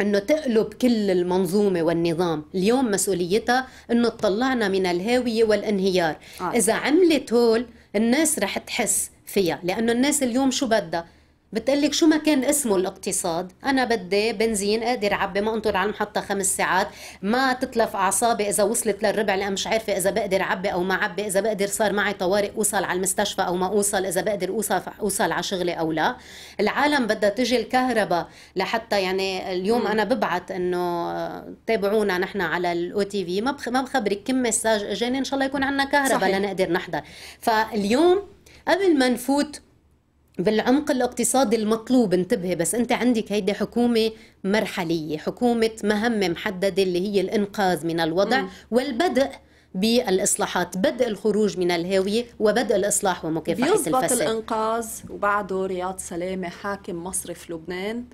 انه تقلب كل المنظومه والنظام اليوم مسؤوليتها انه تطلعنا من الهاويه والانهيار آه. اذا عملت هول الناس رح تحس فيها لانه الناس اليوم شو بدها بتقلك شو ما كان اسمه الاقتصاد انا بدي بنزين قادر اعبي ما انطر على المحطه خمس ساعات ما تتلف اعصابي اذا وصلت للربع لأ مش عارفه اذا بقدر اعبي او ما اعبي اذا بقدر صار معي طوارئ اوصل على المستشفى او ما اوصل اذا بقدر اوصل اوصل على شغلي او لا العالم بدها تجي الكهرباء لحتى يعني اليوم م. انا ببعت انه تابعونا نحن على الاو تي في ما ما بخبرك كم مساج اجاني ان شاء الله يكون عندنا كهرباء لنقدر نحضر فاليوم قبل ما نفوت بالعمق الاقتصادي المطلوب انتبه بس انت عندك هيدي حكومه مرحليه حكومه مهمه محدده اللي هي الانقاذ من الوضع م. والبدء بالاصلاحات بدء الخروج من الهاويه وبدء الاصلاح ومكافحه الفساد بيضبط الانقاذ وبعده رياض سلامه حاكم مصرف لبنان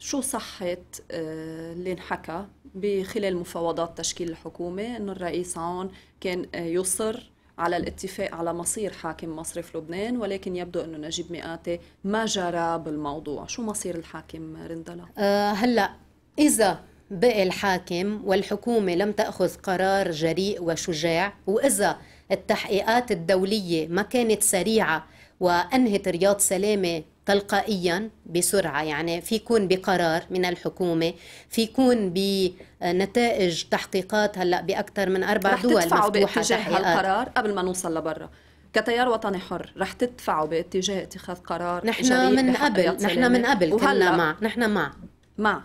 شو صحة آه، اللي انحكى بخلال مفاوضات تشكيل الحكومة انه الرئيس عون كان آه، يصر على الاتفاق على مصير حاكم مصرف لبنان ولكن يبدو أنه نجيب مئاتي ما جرى بالموضوع شو مصير الحاكم رندلا؟ أه هلأ إذا بقي الحاكم والحكومة لم تأخذ قرار جريء وشجاع وإذا التحقيقات الدولية ما كانت سريعة وأنهت رياض سلامة تلقائيا بسرعة يعني في يكون بقرار من الحكومة في يكون بنتائج تحقيقات هلا بأكثر من أربع رح دول تدفعوا باتجاه هالقرار قبل ما نوصل لبرا كتيار وطني حر رح تدفعوا باتجاه اتخاذ قرار نحن من قبل نحن من قبل كنا مع نحن مع مع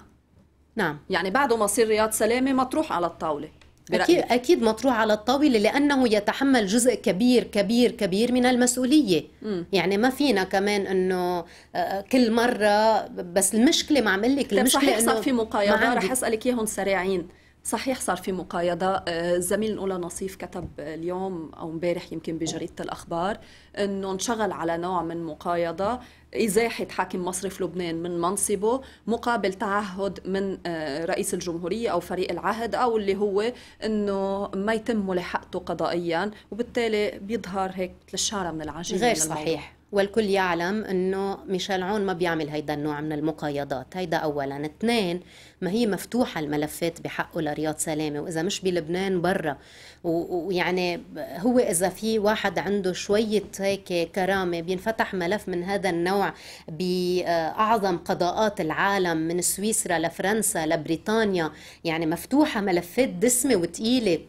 نعم يعني بعده مصير رياض سلامة مطروح على الطاولة أكيد, أكيد مطروح على الطاولة لأنه يتحمل جزء كبير كبير كبير من المسؤولية م. يعني ما فينا كمان أنه آه، آه، كل مرة بس المشكلة ما عم لك طيب، المشكلة صحيح صار في مقايضة رح أسألك إياهم سريعين صحيح صار في مقايضة آه، الزميل الأولى نصيف كتب اليوم أو امبارح يمكن بجريدة الأخبار أنه انشغل على نوع من مقايضة إزاحة حاكم مصرف لبنان من منصبه مقابل تعهد من آه، رئيس الجمهورية أو فريق العهد أو اللي هو أنه ما يتم ملاحقته قضائيا وبالتالي بيظهر هيك مثل من العجيب غير صحيح والكل يعلم انه ميشيل عون ما بيعمل هيدا النوع من المقايضات هيدا اولا اثنين ما هي مفتوحه الملفات بحقه لرياض سلامه واذا مش بلبنان برا ويعني هو اذا في واحد عنده شويه هيك كرامه بينفتح ملف من هذا النوع باعظم قضاءات العالم من سويسرا لفرنسا لبريطانيا يعني مفتوحه ملفات دسمه وثقيله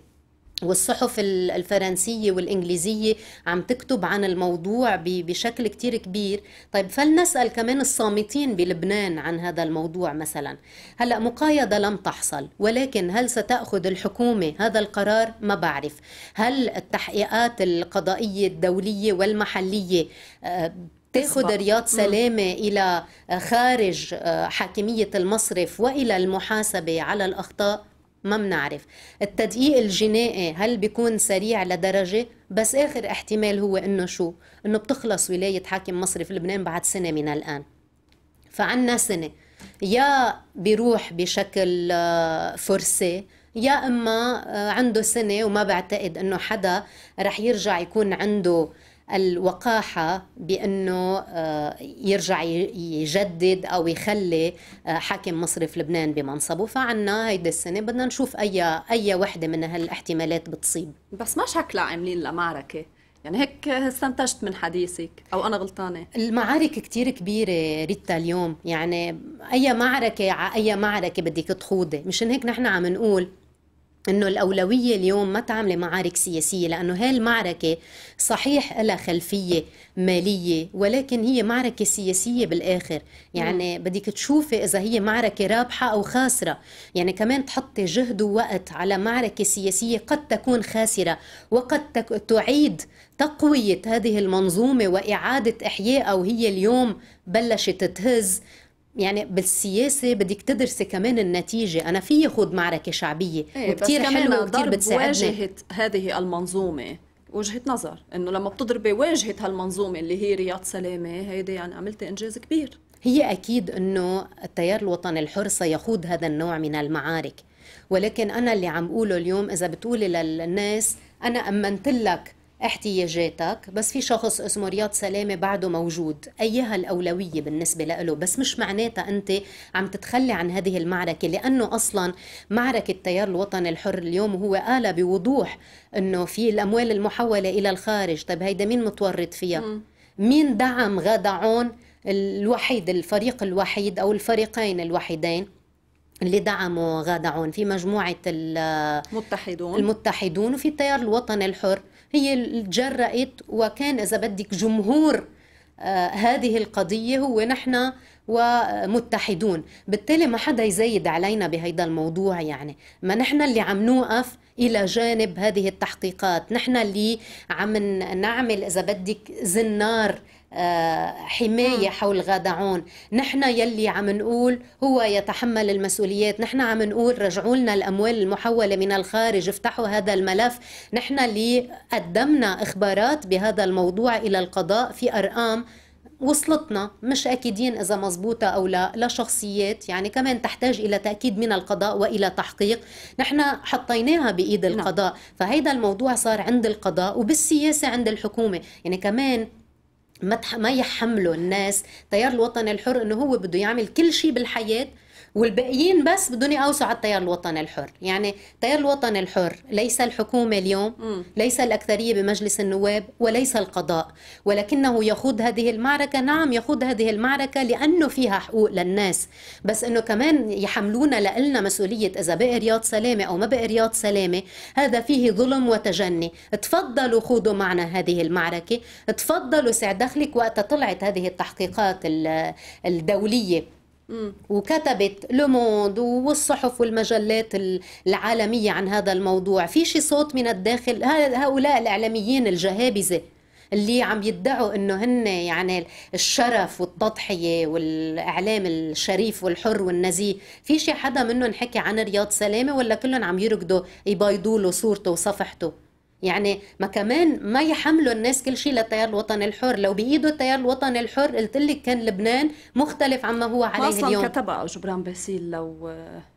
والصحف الفرنسية والإنجليزية عم تكتب عن الموضوع بشكل كتير كبير طيب فلنسأل كمان الصامتين بلبنان عن هذا الموضوع مثلا هلأ مقايضة لم تحصل ولكن هل ستأخذ الحكومة هذا القرار ما بعرف هل التحقيقات القضائية الدولية والمحلية آه، تاخذ رياض سلامه الى آه، خارج آه، حاكميه المصرف والى المحاسبه على الاخطاء ما بنعرف التدقيق الجنائي هل بيكون سريع لدرجة بس آخر احتمال هو إنه شو إنه بتخلص ولاية حاكم مصري في لبنان بعد سنة من الآن فعنا سنة يا بيروح بشكل آه، فرسي يا اما آه، عنده سنه وما بعتقد انه حدا رح يرجع يكون عنده الوقاحة بأنه آه، يرجع يجدد أو يخلي آه، حاكم مصرف لبنان بمنصبه فعنا هيدي السنة بدنا نشوف أي أي وحدة من هالاحتمالات بتصيب بس ما شكلها عاملين لمعركة يعني هيك استنتجت من حديثك او انا غلطانه المعارك كثير كبيره ريتا اليوم يعني اي معركه على اي معركه بدك تخوضي مشان هيك نحن عم نقول انه الاولويه اليوم ما تعملي معارك سياسيه لانه هاي المعركه صحيح لها خلفيه ماليه ولكن هي معركه سياسيه بالاخر يعني بدك تشوفي اذا هي معركه رابحه او خاسره يعني كمان تحطي جهد ووقت على معركه سياسيه قد تكون خاسره وقد تك... تعيد تقويه هذه المنظومه واعاده احيائها وهي اليوم بلشت تهز يعني بالسياسة بدك تدرسي كمان النتيجة أنا في خد معركة شعبية ايه وكتير حلوة وكتير بتساعدني واجهة هذه المنظومة وجهة نظر انه لما بتضربي واجهة هالمنظومة اللي هي رياض سلامة هيدي يعني عملتي انجاز كبير هي اكيد انه التيار الوطني الحر سيخوض هذا النوع من المعارك ولكن انا اللي عم اقوله اليوم اذا بتقولي للناس انا امنت لك احتياجاتك بس في شخص اسمه رياض سلامة بعده موجود أيها الأولوية بالنسبة له بس مش معناتها أنت عم تتخلي عن هذه المعركة لأنه أصلا معركة تيار الوطن الحر اليوم هو قال بوضوح أنه في الأموال المحولة إلى الخارج طيب هيدا مين متورط فيها م. مين دعم عون الوحيد الفريق الوحيد أو الفريقين الوحيدين اللي دعموا غادعون في مجموعة المتحدون المتحدون وفي التيار الوطني الحر هي اللي تجرأت وكان إذا بدك جمهور آه، هذه القضية هو نحن ومتحدون بالتالي ما حدا يزايد علينا بهيدا الموضوع يعني ما نحن اللي عم نوقف إلى جانب هذه التحقيقات نحن اللي عم نعمل إذا بدك زنار آه، حماية حول غادعون نحن يلي عم نقول هو يتحمل المسؤوليات نحن عم نقول رجعوا لنا الأموال المحولة من الخارج افتحوا هذا الملف نحن اللي قدمنا إخبارات بهذا الموضوع إلى القضاء في أرقام وصلتنا مش أكيدين إذا مزبوطة أو لا لشخصيات يعني كمان تحتاج إلى تأكيد من القضاء وإلى تحقيق نحن حطيناها بإيد نعم. القضاء فهيدا الموضوع صار عند القضاء وبالسياسة عند الحكومة يعني كمان ما ما يحملوا الناس تيار الوطني الحر انه هو بده يعمل كل شيء بالحياه والباقيين بس بدهم يقوسوا على التيار الوطني الحر يعني التيار الوطني الحر ليس الحكومة اليوم ليس الأكثرية بمجلس النواب وليس القضاء ولكنه يخوض هذه المعركة نعم يخوض هذه المعركة لأنه فيها حقوق للناس بس أنه كمان يحملونا لنا مسؤولية إذا بقي رياض سلامة أو ما بقي رياض سلامة هذا فيه ظلم وتجني تفضلوا خوضوا معنا هذه المعركة تفضلوا سع دخلك وقت طلعت هذه التحقيقات الدولية وكتبت لوموند والصحف والمجلات العالمية عن هذا الموضوع في شي صوت من الداخل هؤلاء الإعلاميين الجهابزة اللي عم يدعوا انه هن يعني الشرف والتضحيه والاعلام الشريف والحر والنزيه، في شي حدا منهم حكي عن رياض سلامه ولا كلهم عم يركضوا يبيضوا له صورته وصفحته؟ يعني ما كمان ما يحملوا الناس كل شيء للتيار الوطني الحر لو بايده التيار الوطني الحر قلت لك كان لبنان مختلف عما هو عليه اليوم أصلاً كتبها جبران باسيل لو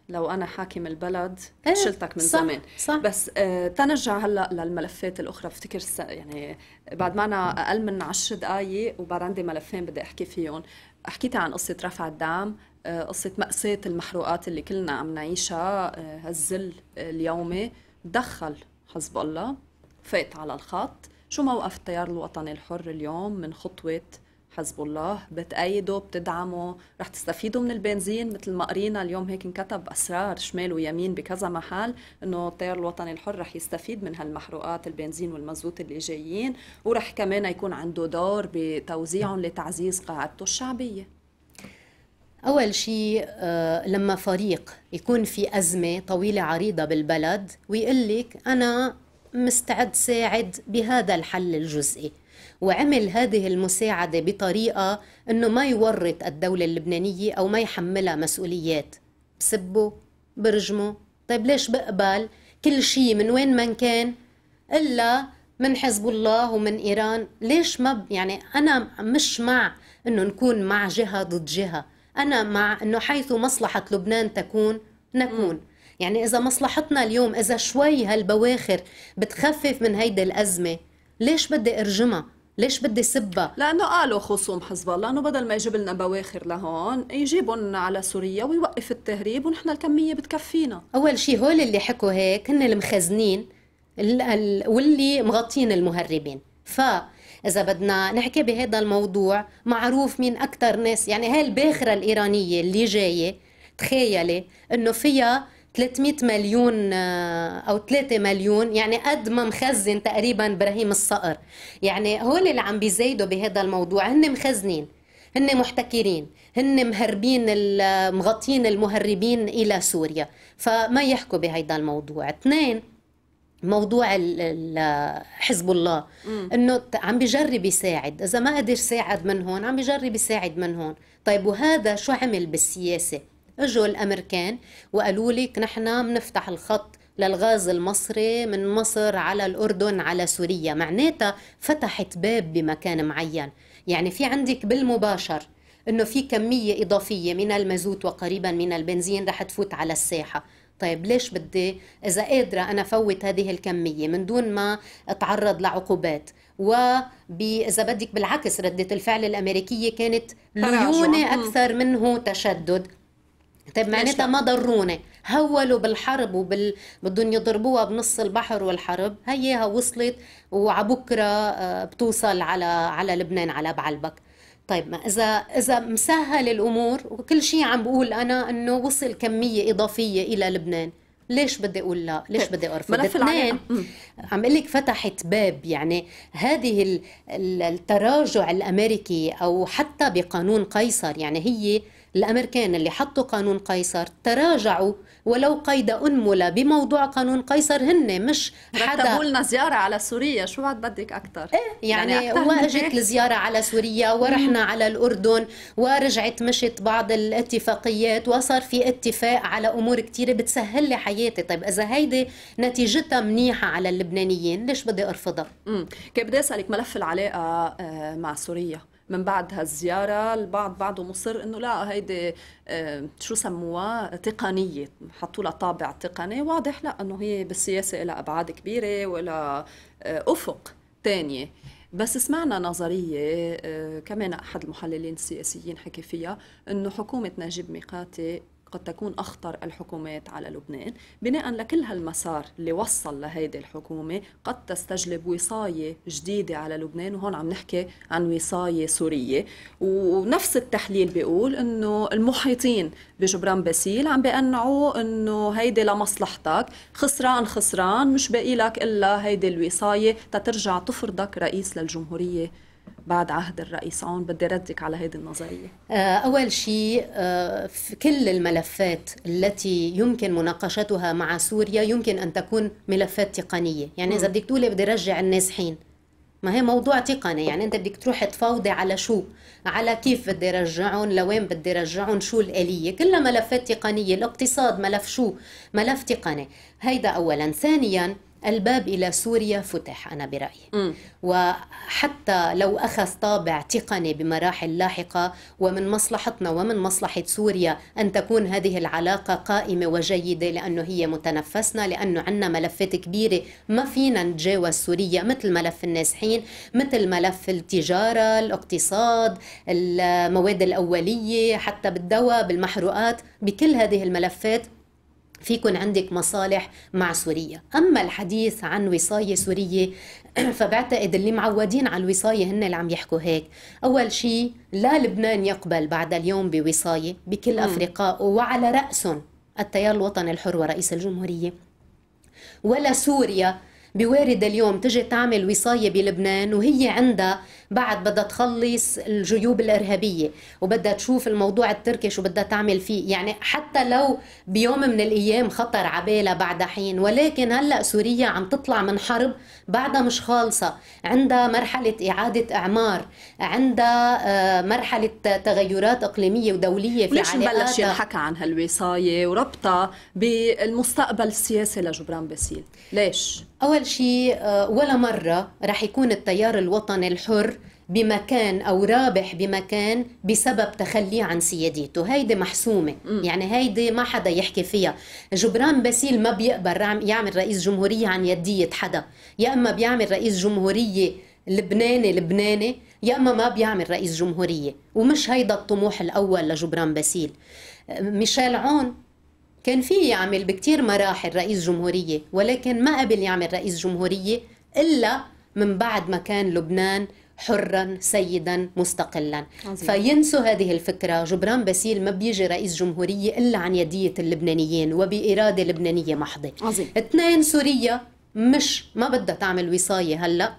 لو انا حاكم البلد ايه شلتك من صح زمان صح بس آه تنرجع هلا للملفات الاخرى بفتكر يعني بعد ما انا اقل من 10 دقائق وبعد عندي ملفين بدي احكي فيهم حكيت عن قصه رفع الدعم آه، قصه ماساه المحروقات اللي كلنا عم نعيشها آه، هالذل آه، اليومي تدخل حزب الله فقت على الخط شو موقف التيار الوطني الحر اليوم من خطوة حزب الله بتأيده بتدعمه رح تستفيدوا من البنزين مثل ما قرينا اليوم هيك انكتب أسرار شمال ويمين بكذا محل إنه التيار الوطني الحر رح يستفيد من هالمحروقات البنزين والمزوت اللي جايين ورح كمان يكون عنده دور بتوزيعهم لتعزيز قاعدته الشعبية أول شيء آه، لما فريق يكون في أزمة طويلة عريضة بالبلد ويقول لك أنا مستعد ساعد بهذا الحل الجزئي وعمل هذه المساعدة بطريقة أنه ما يورط الدولة اللبنانية أو ما يحملها مسؤوليات بسبه برجمه طيب ليش بقبل كل شيء من وين ما كان إلا من حزب الله ومن إيران ليش ما ب... يعني أنا مش مع أنه نكون مع جهة ضد جهة أنا مع أنه حيث مصلحة لبنان تكون نكون م. يعني إذا مصلحتنا اليوم إذا شوي هالبواخر بتخفف من هيدي الأزمة ليش بدي أرجمها ليش بدي سبها؟ لانه قالوا خصوم حزب الله انه بدل ما يجيب لنا بواخر لهون يجيبهم على سوريا ويوقف التهريب ونحن الكميه بتكفينا. اول شيء هول اللي حكوا هيك هن المخزنين واللي مغطين المهربين، ف إذا بدنا نحكي بهذا الموضوع معروف مين أكثر ناس يعني هاي الباخرة الإيرانية اللي جاية تخيلي إنه فيها 300 مليون آه، او 3 مليون يعني قد ما مخزن تقريبا ابراهيم الصقر يعني هول اللي عم بيزيدوا بهذا الموضوع هن مخزنين هن محتكرين هن مهربين آه، مغطين المهربين الى سوريا فما يحكوا بهيدا الموضوع اثنين موضوع آه، حزب الله انه عم بجرب يساعد اذا ما قدر ساعد من هون عم بجرب يساعد من هون طيب وهذا شو عمل بالسياسه اجوا الامريكان وقالوا لك نحن بنفتح الخط للغاز المصري من مصر على الأردن على سوريا معناتها فتحت باب بمكان معين يعني في عندك بالمباشر أنه في كمية إضافية من المازوت وقريبا من البنزين رح تفوت على الساحة طيب ليش بدي إذا قادرة أنا فوت هذه الكمية من دون ما أتعرض لعقوبات و إذا بدك بالعكس ردة الفعل الأمريكية كانت ليونة أكثر منه تشدد طيب معناتها ما ضرونا هولوا بالحرب وبال بدهم يضربوها بنص البحر والحرب هيها وصلت وعبكره آه، بتوصل على على لبنان على بعلبك طيب ما اذا اذا مسهل الامور وكل شيء عم بقول انا انه وصل كميه اضافيه الى لبنان ليش بدي اقول لا ليش طيب، بدي ارفض لبنان عم اقول لك فتحت باب يعني هذه التراجع الامريكي او حتى بقانون قيصر يعني هي الأمريكان اللي حطوا قانون قيصر تراجعوا ولو قيد أنملة بموضوع قانون قيصر هن مش حدا رتبوا لنا زيارة على سوريا شو بعد بدك أكثر؟ إيه يعني, يعني واجت الزيارة على سوريا ورحنا مم. على الأردن ورجعت مشت بعض الاتفاقيات وصار في اتفاق على أمور كثيرة بتسهل لي حياتي طيب إذا هيدي نتيجتها منيحة على اللبنانيين ليش بدي أرفضها؟ كيف بدي أسألك ملف العلاقة آه، مع سوريا من بعد هالزياره البعض بعده مصر انه لا هيدي آه، شو سموها تقنيه حطوا لها طابع تقني واضح لا انه هي بالسياسه لها ابعاد كبيره ولا آه، افق ثانيه بس سمعنا نظريه آه، كمان احد المحللين السياسيين حكي فيها انه حكومه نجيب ميقاتي قد تكون أخطر الحكومات على لبنان بناء لكل هالمسار اللي وصل لهيدي الحكومة قد تستجلب وصاية جديدة على لبنان وهون عم نحكي عن وصاية سورية ونفس التحليل بيقول أنه المحيطين بجبران باسيل عم بيقنعوا أنه هيدي لمصلحتك خسران خسران مش باقي لك إلا هيدي الوصاية تترجع تفرضك رئيس للجمهورية بعد عهد الرئيس عون بدي ردك على هذه النظرية آه، أول شيء آه، في كل الملفات التي يمكن مناقشتها مع سوريا يمكن أن تكون ملفات تقنية يعني إذا بدك تقولي بدي رجع النازحين ما هي موضوع تقني يعني انت بدك تروح تفاوضي على شو على كيف بدي رجعهم لوين بدي رجعهم شو الاليه كلها ملفات تقنيه الاقتصاد ملف شو ملف تقني هيدا اولا ثانيا الباب الى سوريا فتح انا برايي م. وحتى لو اخذ طابع تقني بمراحل لاحقه ومن مصلحتنا ومن مصلحه سوريا ان تكون هذه العلاقه قائمه وجيده لانه هي متنفسنا لانه عندنا ملفات كبيره ما فينا نتجاوز سوريا مثل ملف النازحين مثل ملف التجاره الاقتصاد المواد الاوليه حتى بالدواء بالمحروقات بكل هذه الملفات فيكن عندك مصالح مع سوريا أما الحديث عن وصاية سورية فبعتقد اللي معودين على الوصاية هن اللي عم يحكوا هيك أول شيء لا لبنان يقبل بعد اليوم بوصاية بكل أفرقائه وعلى رأسهم التيار الوطني الحر ورئيس الجمهورية ولا سوريا بوارد اليوم تجي تعمل وصاية بلبنان وهي عندها بعد بدها تخلص الجيوب الارهابيه وبدها تشوف الموضوع التركي شو بدها تعمل فيه يعني حتى لو بيوم من الايام خطر عبالها بعد حين ولكن هلا سوريا عم تطلع من حرب بعدها مش خالصه عندها مرحله اعاده اعمار عندها آه، مرحله تغيرات اقليميه ودوليه في ليش بلش ينحكى عن هالوصايه وربطها بالمستقبل السياسي لجبران باسيل ليش اول شيء آه، ولا مره رح يكون التيار الوطني الحر بمكان او رابح بمكان بسبب تخليه عن سيادته هيدي محسومه م. يعني هيدي ما حدا يحكي فيها جبران باسيل ما بيقبل يعمل رئيس جمهوريه عن يديه حدا يا اما بيعمل رئيس جمهوريه لبناني لبناني يا اما ما بيعمل رئيس جمهوريه ومش هيدا الطموح الاول لجبران باسيل ميشيل عون كان فيه يعمل بكتير مراحل رئيس جمهوريه ولكن ما قبل يعمل رئيس جمهوريه الا من بعد ما كان لبنان حرا سيدا مستقلا عزيزي. فينسوا هذه الفكرة جبران باسيل ما بيجي رئيس جمهورية إلا عن يدية اللبنانيين وبإرادة لبنانية محضة اثنين سوريا مش ما بدها تعمل وصاية هلأ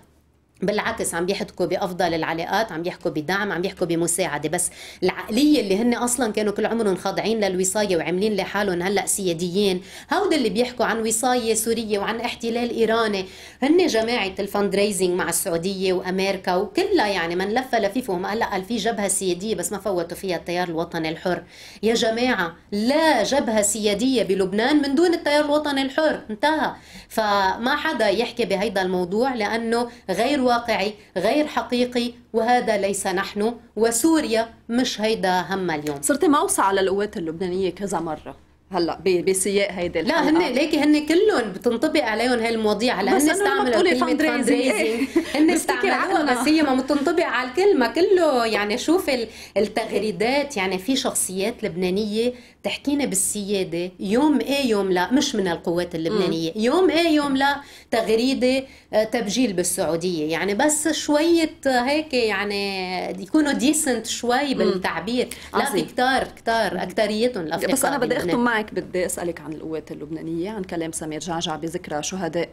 بالعكس عم بيحكوا بافضل العلاقات عم يحكوا بدعم عم يحكوا بمساعده بس العقليه اللي هن اصلا كانوا كل عمرهم خاضعين للوصايه وعاملين لحالهم هلا سياديين هودي اللي بيحكوا عن وصايه سوريه وعن احتلال ايراني هن جماعه الفند ريزنج مع السعوديه وامريكا وكلها يعني من لف لفيفهم هلا قال في جبهه سياديه بس ما فوتوا فيها التيار الوطني الحر يا جماعه لا جبهه سياديه بلبنان من دون التيار الوطني الحر انتهى فما حدا يحكي بهيدا الموضوع لانه غير واقعي غير حقيقي وهذا ليس نحن وسوريا مش هيدا هم اليوم صرت موسى على القوات اللبنانية كذا مرة هلا بسياق هيدي الحلقه لا هن ليكي هن كلهم بتنطبق عليهم هاي المواضيع هلا هن استعملوا كلمه فند ريزنج هن استعملوا بس هي ما بتنطبق على الكل ما كله يعني شوف التغريدات يعني في شخصيات لبنانيه تحكينا بالسياده يوم ايه يوم لا مش من القوات اللبنانيه م. يوم ايه يوم لا تغريده آه، تبجيل بالسعوديه يعني بس شويه هيك يعني يكونوا ديسنت شوي بالتعبير لا في كتار كتار اكثريتهم بس انا بدي اختم معك معك بدي أسألك عن القوات اللبنانية عن كلام سمير جعجع بذكرى شهداء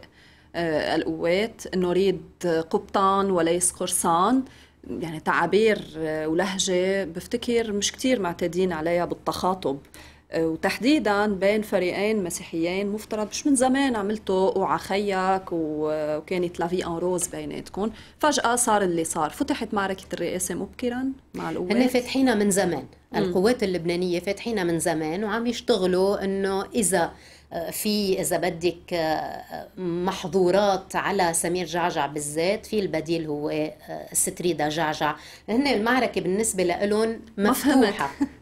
آه، القوات نريد قبطان وليس قرصان يعني تعابير آه، ولهجة بفتكر مش كتير معتادين عليها بالتخاطب آه، وتحديدا بين فريقين مسيحيين مفترض مش من زمان عملته اوعى خيك وكانت لافي ان روز بيناتكم فجاه صار اللي صار فتحت معركه الرئاسه مبكرا مع القوات هن فاتحينها من زمان القوات اللبنانيه فاتحينها من زمان وعم يشتغلوا انه اذا آه، في اذا بدك آه، محظورات على سمير جعجع بالذات في البديل هو ستريدا جعجع هن المعركه بالنسبه لهم مفتوحه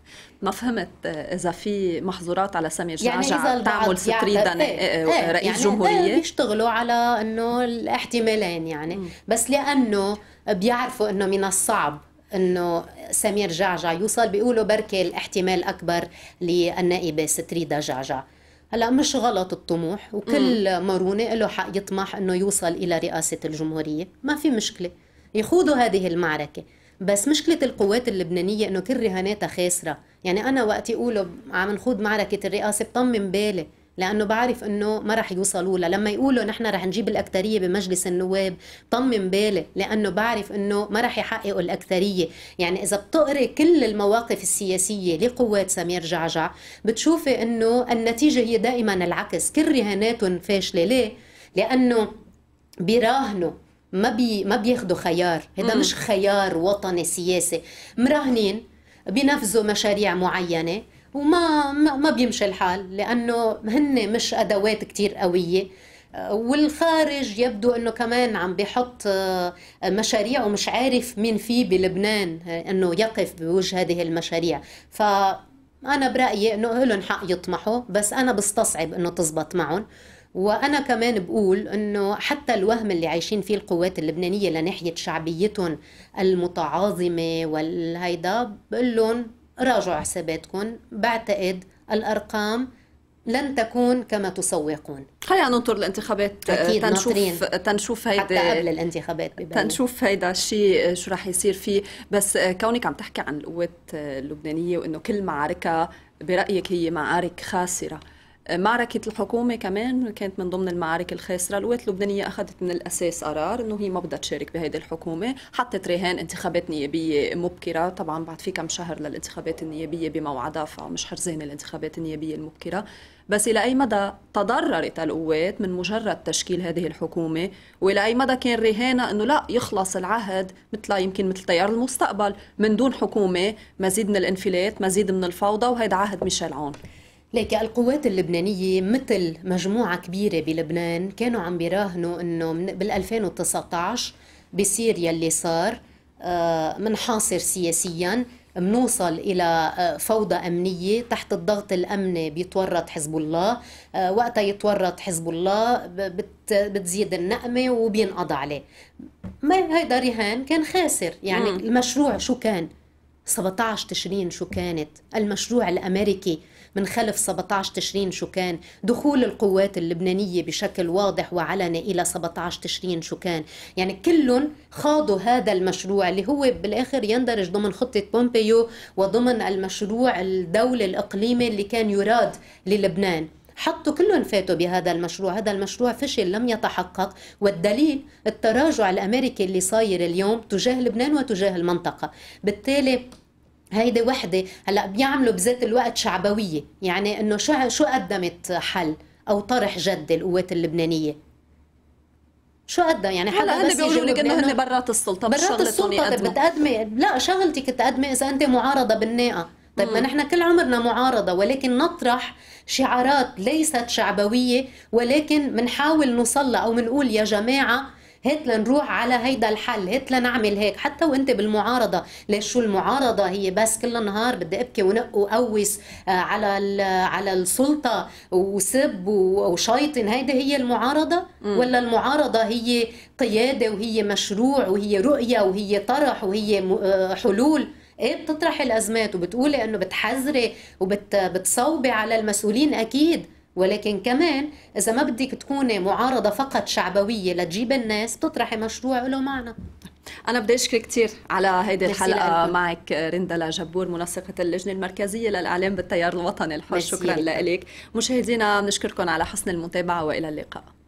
ما فهمت اذا في محظورات على سامي جعجع يعني تعمل ستريدا يعني إيه، إيه، إيه، رئيس يعني جمهوريه بيشتغلوا على انه الاحتمالين يعني بس لانه بيعرفوا انه من الصعب انه سمير جعجع يوصل بيقولوا بركي الاحتمال اكبر للنائبه ستريدا جعجع هلا مش غلط الطموح وكل مرونه له حق يطمح انه يوصل الى رئاسه الجمهوريه ما في مشكله يخوضوا هذه المعركه بس مشكله القوات اللبنانيه انه كل رهاناتها خاسره يعني انا وقت يقولوا عم نخوض معركه الرئاسه بطمن بالي لانه بعرف انه ما رح يوصلوا لها لما يقولوا نحن رح نجيب الاكثريه بمجلس النواب طمن بالي لانه بعرف انه ما رح يحققوا الاكثريه يعني اذا بتقري كل المواقف السياسيه لقوات سمير جعجع بتشوفي انه النتيجه هي دائما العكس كل رهاناتهم فاشله ليه لانه بيراهنوا ما بي ما بياخذوا خيار هذا مش خيار وطني سياسي مراهنين بينفذوا مشاريع معينه وما ما بيمشي الحال لانه هن مش ادوات كتير قويه والخارج يبدو انه كمان عم بيحط آه، مشاريع ومش عارف مين فيه بلبنان آه، انه يقف بوجه هذه المشاريع ف انا برايي انه لهم حق يطمحوا بس انا بستصعب انه تزبط معهم وانا كمان بقول انه حتى الوهم اللي عايشين فيه القوات اللبنانيه لناحيه شعبيتهم المتعاظمه والهيدا بقول لهم راجعوا حساباتكم بعتقد الارقام لن تكون كما تسوقون خلينا ننطر الانتخابات آه، أكيد تنشوف تنشوف هيدا حتى قبل الانتخابات ببالي. تنشوف هيدا الشيء آه، شو راح يصير فيه بس آه، كونك عم تحكي عن القوات اللبنانيه وانه كل معاركها برايك هي معارك خاسره معركة الحكومة كمان كانت من ضمن المعارك الخاسرة القوات اللبنانية أخذت من الأساس قرار أنه هي ما بدها تشارك بهذه الحكومة حطت رهان انتخابات نيابية مبكرة طبعا بعد في كم شهر للانتخابات النيابية بموعدها فمش حرزانة الانتخابات النيابية المبكرة بس إلى أي مدى تضررت القوات من مجرد تشكيل هذه الحكومة وإلى أي مدى كان رهانة أنه لا يخلص العهد مثل يمكن مثل تيار المستقبل من دون حكومة مزيد من الانفلات مزيد من الفوضى وهذا عهد ميشيل عون لك القوات اللبنانية مثل مجموعة كبيرة بلبنان كانوا عم بيراهنوا انه بال 2019 بصير يلي صار آه، منحاصر سياسيا منوصل الى آه، فوضى امنيه تحت الضغط الامني بيتورط حزب الله آه، وقتها يتورط حزب الله بتزيد النقمه وبينقض عليه ما هيدا رهان كان خاسر يعني المشروع شو كان 17 تشرين شو كانت المشروع الامريكي من خلف 17 تشرين شو كان دخول القوات اللبنانية بشكل واضح وعلني إلى 17 تشرين شو كان يعني كلهم خاضوا هذا المشروع اللي هو بالآخر يندرج ضمن خطة بومبيو وضمن المشروع الدولي الإقليمي اللي كان يراد للبنان حطوا كلهم فاتوا بهذا المشروع هذا المشروع فشل لم يتحقق والدليل التراجع الأمريكي اللي صاير اليوم تجاه لبنان وتجاه المنطقة بالتالي هيدي وحده هلا بيعملوا بذات الوقت شعبويه يعني انه شو شو قدمت حل او طرح جد القوات اللبنانيه شو قدم يعني هلا هن بيقولوا لك انه هن برات السلطه برات السلطه طيب بتقدمي لا شغلتك تقدمي اذا انت معارضه بالناقه طيب ما نحن كل عمرنا معارضه ولكن نطرح شعارات ليست شعبويه ولكن بنحاول نوصلها او بنقول يا جماعه هات لنروح على هيدا الحل هات لنعمل هيك حتى وانت بالمعارضه ليش شو المعارضه هي بس كل النهار بدي ابكي ونق وقوس آه، على على السلطه وسب وشيطن هيدي هي المعارضه م. ولا المعارضه هي قياده وهي مشروع وهي رؤيه وهي طرح وهي آه، حلول ايه بتطرح الازمات وبتقولي انه بتحذري وبتصوبي على المسؤولين اكيد ولكن كمان اذا ما بدك تكوني معارضه فقط شعبويه لتجيب الناس بتطرحي مشروع له معنى أنا بدي أشكرك كثير على هيدي الحلقة معك رندا جبور منسقة اللجنة المركزية للإعلام بالتيار الوطني الحر شكرا لك مشاهدينا بنشكركم على حسن المتابعة وإلى اللقاء